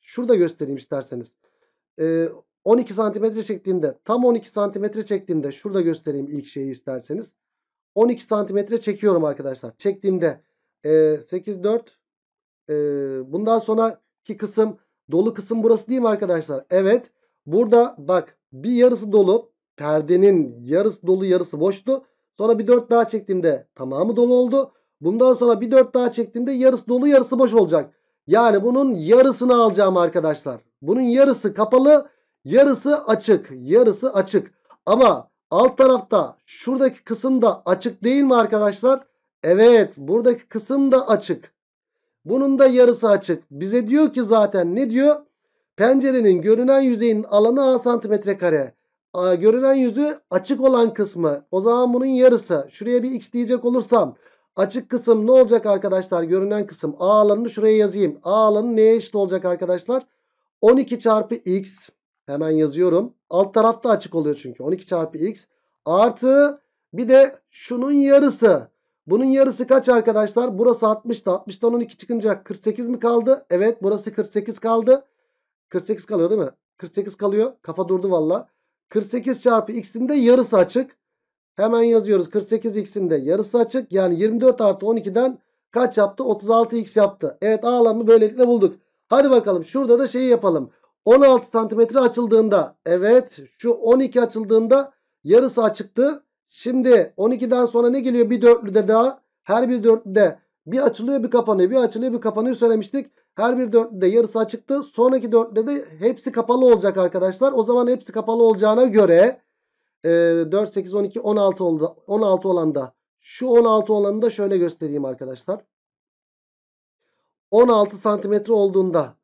Şurada göstereyim isterseniz. Ee, 12 santimetre çektiğimde tam 12 santimetre çektiğimde şurada göstereyim ilk şeyi isterseniz. 12 santimetre çekiyorum arkadaşlar. Çektiğimde e, 8 4 e, bundan sonraki kısım dolu kısım burası değil mi arkadaşlar? Evet. Burada bak bir yarısı dolu perdenin yarısı dolu yarısı boştu. Sonra bir 4 daha çektiğimde tamamı dolu oldu. Bundan sonra bir 4 daha çektiğimde yarısı dolu yarısı boş olacak. Yani bunun yarısını alacağım arkadaşlar. Bunun yarısı kapalı, yarısı açık. Yarısı açık. Ama alt tarafta şuradaki kısım da açık değil mi arkadaşlar? Evet, buradaki kısım da açık. Bunun da yarısı açık. Bize diyor ki zaten ne diyor? Pencerenin görünen yüzeyinin alanı A santimetre kare. Görünen yüzü açık olan kısmı. O zaman bunun yarısı. Şuraya bir x diyecek olursam Açık kısım ne olacak arkadaşlar? Görünen kısım A alanını şuraya yazayım. A alanı neye eşit olacak arkadaşlar? 12 çarpı x. Hemen yazıyorum. Alt tarafta açık oluyor çünkü. 12 çarpı x. Artı bir de şunun yarısı. Bunun yarısı kaç arkadaşlar? Burası 60'da. 60'dan 12 çıkınca 48 mi kaldı? Evet burası 48 kaldı. 48 kalıyor değil mi? 48 kalıyor. Kafa durdu valla. 48 çarpı x'in de yarısı açık. Hemen yazıyoruz. 48x'in de yarısı açık. Yani 24 artı 12'den kaç yaptı? 36x yaptı. Evet A alanını böylelikle bulduk. Hadi bakalım şurada da şeyi yapalım. 16 santimetre açıldığında evet şu 12 açıldığında yarısı açıktı. Şimdi 12'den sonra ne geliyor? Bir dörtlüde daha her bir dörtlüde bir açılıyor bir kapanıyor bir açılıyor bir kapanıyor söylemiştik. Her bir dörtlüde yarısı açıktı. Sonraki dörtlüde de hepsi kapalı olacak arkadaşlar. O zaman hepsi kapalı olacağına göre e, 4, 8, 12, 16, oldu, 16 olan da şu 16 olanı da şöyle göstereyim arkadaşlar. 16 santimetre olduğunda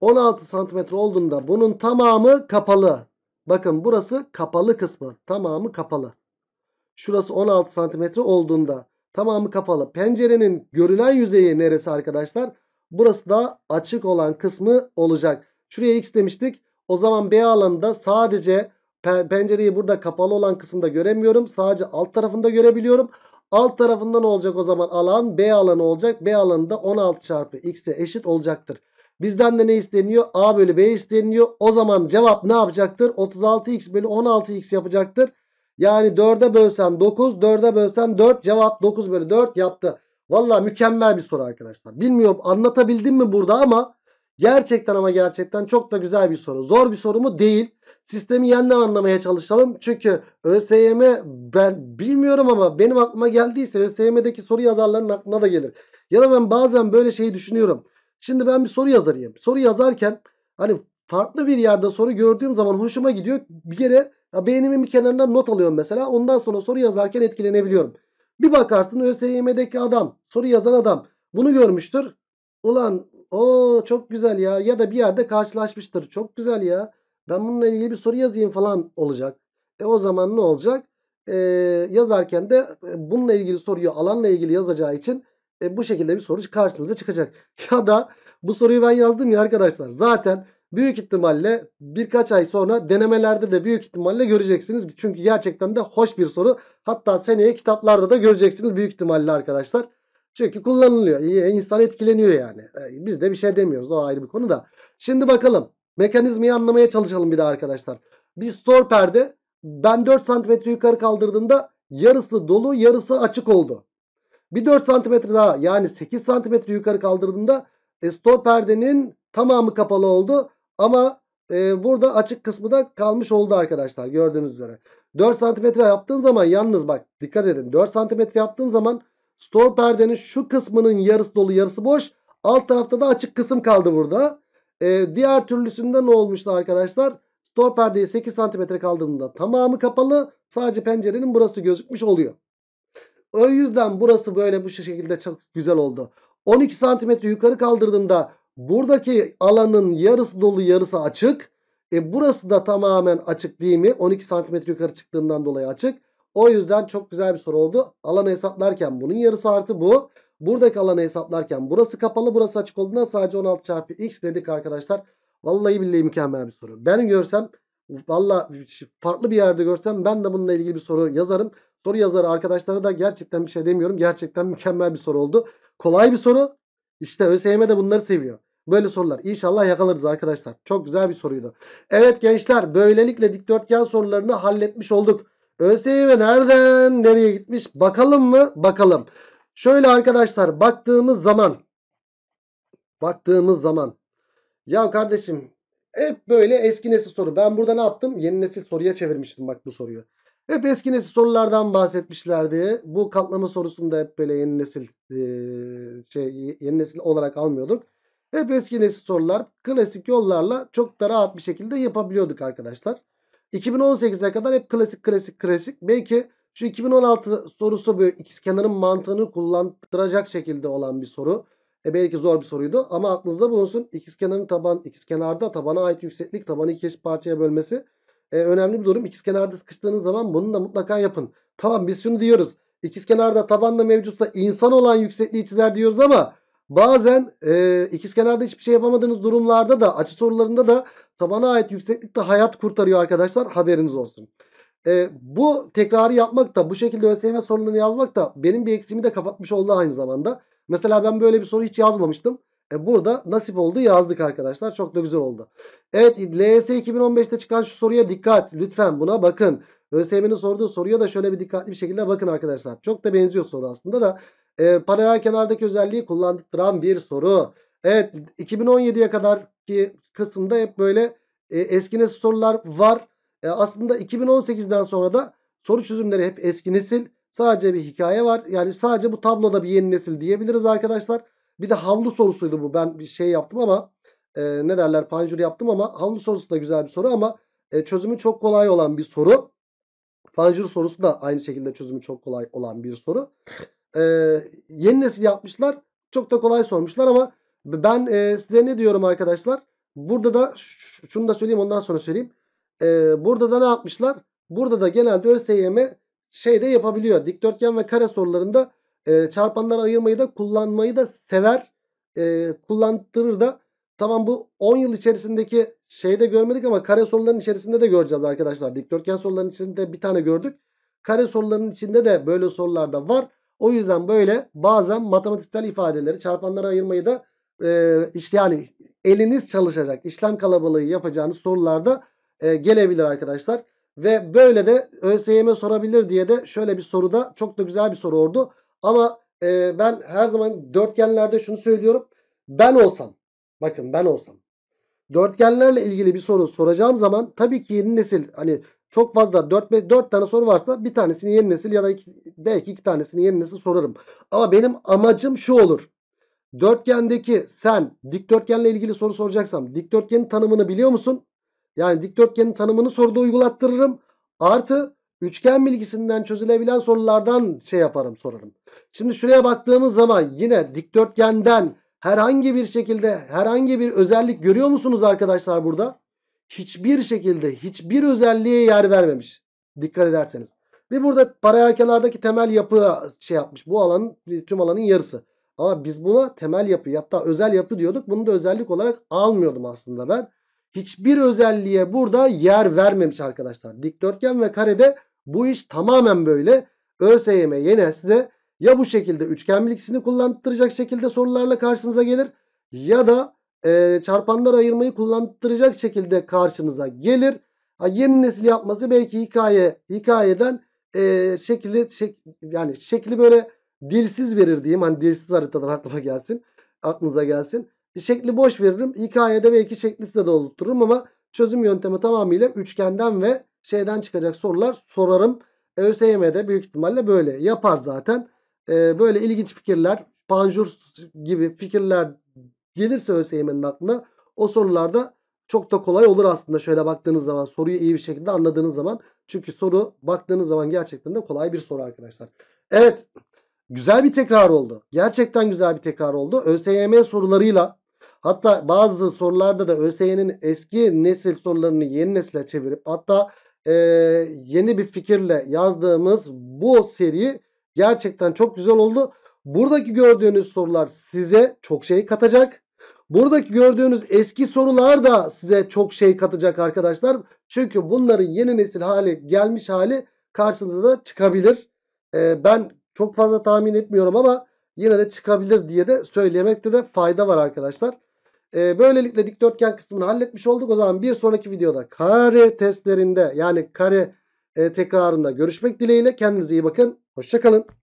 16 santimetre olduğunda bunun tamamı kapalı. Bakın burası kapalı kısmı. Tamamı kapalı. Şurası 16 santimetre olduğunda tamamı kapalı. Pencerenin görülen yüzeyi neresi arkadaşlar? Burası da açık olan kısmı olacak. Şuraya x demiştik. O zaman B alanında sadece pencereyi burada kapalı olan kısımda göremiyorum. Sadece alt tarafında görebiliyorum. Alt tarafında ne olacak o zaman alan? B alanı olacak. B alanı da 16 çarpı x'e eşit olacaktır. Bizden de ne isteniyor? A bölü B isteniyor. O zaman cevap ne yapacaktır? 36x bölü 16x yapacaktır. Yani 4'e bölsen 9, 4'e bölsen 4. Cevap 9 bölü 4 yaptı. Valla mükemmel bir soru arkadaşlar. Bilmiyorum anlatabildim mi burada ama Gerçekten ama gerçekten çok da güzel bir soru. Zor bir soru mu? Değil. Sistemi yeniden anlamaya çalışalım. Çünkü ÖSYM ben bilmiyorum ama benim aklıma geldiyse ÖSYM'deki soru yazarlarının aklına da gelir. Ya da ben bazen böyle şeyi düşünüyorum. Şimdi ben bir soru yazarıyım. Soru yazarken hani farklı bir yerde soru gördüğüm zaman hoşuma gidiyor. Bir yere ya beğenimin bir kenarından not alıyorum mesela. Ondan sonra soru yazarken etkilenebiliyorum. Bir bakarsın ÖSYM'deki adam, soru yazan adam bunu görmüştür. Ulan Oo çok güzel ya. Ya da bir yerde karşılaşmıştır. Çok güzel ya. Ben bununla ilgili bir soru yazayım falan olacak. E o zaman ne olacak? E, yazarken de e, bununla ilgili soruyu alanla ilgili yazacağı için e, bu şekilde bir soru karşımıza çıkacak. Ya da bu soruyu ben yazdım ya arkadaşlar. Zaten büyük ihtimalle birkaç ay sonra denemelerde de büyük ihtimalle göreceksiniz. Çünkü gerçekten de hoş bir soru. Hatta seneye kitaplarda da göreceksiniz büyük ihtimalle arkadaşlar. Çünkü kullanılıyor. İnsan etkileniyor yani. E, biz de bir şey demiyoruz. O ayrı bir konu da. Şimdi bakalım. Mekanizmayı anlamaya çalışalım bir de arkadaşlar. Bir store perde ben 4 cm yukarı kaldırdığımda yarısı dolu yarısı açık oldu. Bir 4 cm daha yani 8 cm yukarı kaldırdığımda e, store perdenin tamamı kapalı oldu. Ama e, burada açık kısmı da kalmış oldu arkadaşlar gördüğünüz üzere. 4 cm yaptığım zaman yalnız bak dikkat edin 4 cm yaptığım zaman Store perdenin şu kısmının yarısı dolu yarısı boş. Alt tarafta da açık kısım kaldı burada. Ee, diğer türlüsünde ne olmuştu arkadaşlar? Store perdeyi 8 cm kaldırdığımda tamamı kapalı. Sadece pencerenin burası gözükmüş oluyor. O yüzden burası böyle bu şekilde çok güzel oldu. 12 cm yukarı kaldırdığımda buradaki alanın yarısı dolu yarısı açık. E burası da tamamen açık değil mi? 12 cm yukarı çıktığından dolayı açık. O yüzden çok güzel bir soru oldu. Alanı hesaplarken bunun yarısı artı bu. Buradaki alanı hesaplarken burası kapalı burası açık olduğundan sadece 16 çarpı x dedik arkadaşlar. Vallahi billahi mükemmel bir soru. Ben görsem valla farklı bir yerde görsem ben de bununla ilgili bir soru yazarım. Soru yazarı arkadaşlara da gerçekten bir şey demiyorum. Gerçekten mükemmel bir soru oldu. Kolay bir soru. İşte ÖSYM de bunları seviyor. Böyle sorular. İnşallah yakalarız arkadaşlar. Çok güzel bir soruydu. Evet gençler böylelikle dikdörtgen sorularını halletmiş olduk. ÖSYM nereden nereye gitmiş? Bakalım mı? Bakalım. Şöyle arkadaşlar baktığımız zaman baktığımız zaman ya kardeşim hep böyle eski nesil soru. Ben burada ne yaptım? Yeni nesil soruya çevirmiştim bak bu soruyu. Hep eski nesil sorulardan bahsetmişlerdi. Bu katlama sorusunda hep böyle yeni nesil e, şey yeni nesil olarak almıyorduk. Hep eski nesil sorular klasik yollarla çok da rahat bir şekilde yapabiliyorduk arkadaşlar. 2018'e kadar hep klasik klasik klasik. Belki şu 2016 sorusu ikiz kenarın mantığını kullandıracak şekilde olan bir soru. E belki zor bir soruydu ama aklınızda bulunsun. kenarın taban ikiz kenarda tabana ait yükseklik tabanı iki eş parçaya bölmesi e, önemli bir durum. İkiz kenarda sıkıştığınız zaman bunu da mutlaka yapın. Tamam biz şunu diyoruz. kenarda tabanda mevcutsa insan olan yüksekliği çizer diyoruz ama bazen e, kenarda hiçbir şey yapamadığınız durumlarda da açı sorularında da Tabana ait yükseklikte hayat kurtarıyor arkadaşlar. Haberiniz olsun. E, bu tekrarı yapmak da bu şekilde ÖSYM sorununu yazmak da benim bir eksiğimi de kapatmış oldu aynı zamanda. Mesela ben böyle bir soru hiç yazmamıştım. E, burada nasip oldu yazdık arkadaşlar. Çok da güzel oldu. Evet LYS 2015'te çıkan şu soruya dikkat. Lütfen buna bakın. ÖSYM'nin sorduğu soruya da şöyle bir dikkatli bir şekilde bakın arkadaşlar. Çok da benziyor soru aslında da. E, paralel kenardaki özelliği kullandıktıran bir soru. Evet 2017'ye kadar ki kısımda hep böyle e, eski nesil sorular var. E, aslında 2018'den sonra da soru çözümleri hep eski nesil. Sadece bir hikaye var. Yani sadece bu tabloda bir yeni nesil diyebiliriz arkadaşlar. Bir de havlu sorusuydu bu. Ben bir şey yaptım ama e, ne derler panjur yaptım ama havlu sorusu da güzel bir soru ama e, çözümü çok kolay olan bir soru. Panjur sorusu da aynı şekilde çözümü çok kolay olan bir soru. E, yeni nesil yapmışlar. Çok da kolay sormuşlar ama ben e, size ne diyorum arkadaşlar? Burada da şunu da söyleyeyim ondan sonra söyleyeyim. E, burada da ne yapmışlar? Burada da genelde ÖSYM şey de yapabiliyor. Dikdörtgen ve kare sorularında e, çarpanları ayırmayı da kullanmayı da sever. E, kullandırır da. Tamam bu 10 yıl içerisindeki şeyde görmedik ama kare soruların içerisinde de göreceğiz arkadaşlar. Dikdörtgen soruların içinde bir tane gördük. Kare soruların içinde de böyle sorular da var. O yüzden böyle bazen matematiksel ifadeleri çarpanlara ayırmayı da e, işte yani eliniz çalışacak işlem kalabalığı yapacağınız sorularda e, gelebilir arkadaşlar. Ve böyle de ÖSYM sorabilir diye de şöyle bir soruda çok da güzel bir soru oldu. Ama e, ben her zaman dörtgenlerde şunu söylüyorum. Ben olsam bakın ben olsam dörtgenlerle ilgili bir soru soracağım zaman tabii ki yeni nesil hani çok fazla 4, 4 tane soru varsa bir tanesini yeni nesil ya da iki, belki iki tanesini yeni nesil sorarım. Ama benim amacım şu olur. Dörtgendeki sen dikdörtgenle ilgili soru soracaksam dikdörtgenin tanımını biliyor musun? Yani dikdörtgenin tanımını soruda uygulattırırım. Artı üçgen bilgisinden çözülebilen sorulardan şey yaparım sorarım. Şimdi şuraya baktığımız zaman yine dikdörtgenden herhangi bir şekilde herhangi bir özellik görüyor musunuz arkadaşlar burada? Hiçbir şekilde hiçbir özelliğe yer vermemiş. Dikkat ederseniz. Bir burada paralel kenardaki temel yapı şey yapmış. Bu alanın tüm alanın yarısı. Ama biz buna temel yapı hatta özel yapı diyorduk. Bunu da özellik olarak almıyordum aslında ben. Hiçbir özelliğe burada yer vermemiş arkadaşlar. Dikdörtgen ve karede bu iş tamamen böyle. ÖSYM yine size ya bu şekilde üçgen bilgisini kullandıracak şekilde sorularla karşınıza gelir. Ya da e, çarpanlar ayırmayı kullandıracak şekilde karşınıza gelir. Ha, yeni nesil yapması belki hikaye hikayeden e, şekli şek, yani şekli böyle dilsiz verir diyeyim. Hani dilsiz haritadan aklıma gelsin. Aklınıza gelsin. Şekli boş veririm. hikayede belki iki şeklisi de oluştururum ama çözüm yöntemi tamamıyla üçgenden ve şeyden çıkacak sorular sorarım. ÖSYM'de büyük ihtimalle böyle yapar zaten. Ee, böyle ilginç fikirler, panjur gibi fikirler gelirse ÖSYM'nin aklına o sorularda çok da kolay olur aslında şöyle baktığınız zaman soruyu iyi bir şekilde anladığınız zaman. Çünkü soru baktığınız zaman gerçekten de kolay bir soru arkadaşlar. Evet Güzel bir tekrar oldu. Gerçekten güzel bir tekrar oldu. ÖSYM sorularıyla hatta bazı sorularda da ÖSYM'nin eski nesil sorularını yeni nesile çevirip hatta e, yeni bir fikirle yazdığımız bu seri gerçekten çok güzel oldu. Buradaki gördüğünüz sorular size çok şey katacak. Buradaki gördüğünüz eski sorular da size çok şey katacak arkadaşlar. Çünkü bunların yeni nesil hali gelmiş hali karşınıza da çıkabilir. Ee, ben çok fazla tahmin etmiyorum ama yine de çıkabilir diye de söylemekte de fayda var arkadaşlar. Ee, böylelikle dikdörtgen kısmını halletmiş olduk. O zaman bir sonraki videoda kare testlerinde yani kare e, tekrarında görüşmek dileğiyle. Kendinize iyi bakın. Hoşçakalın.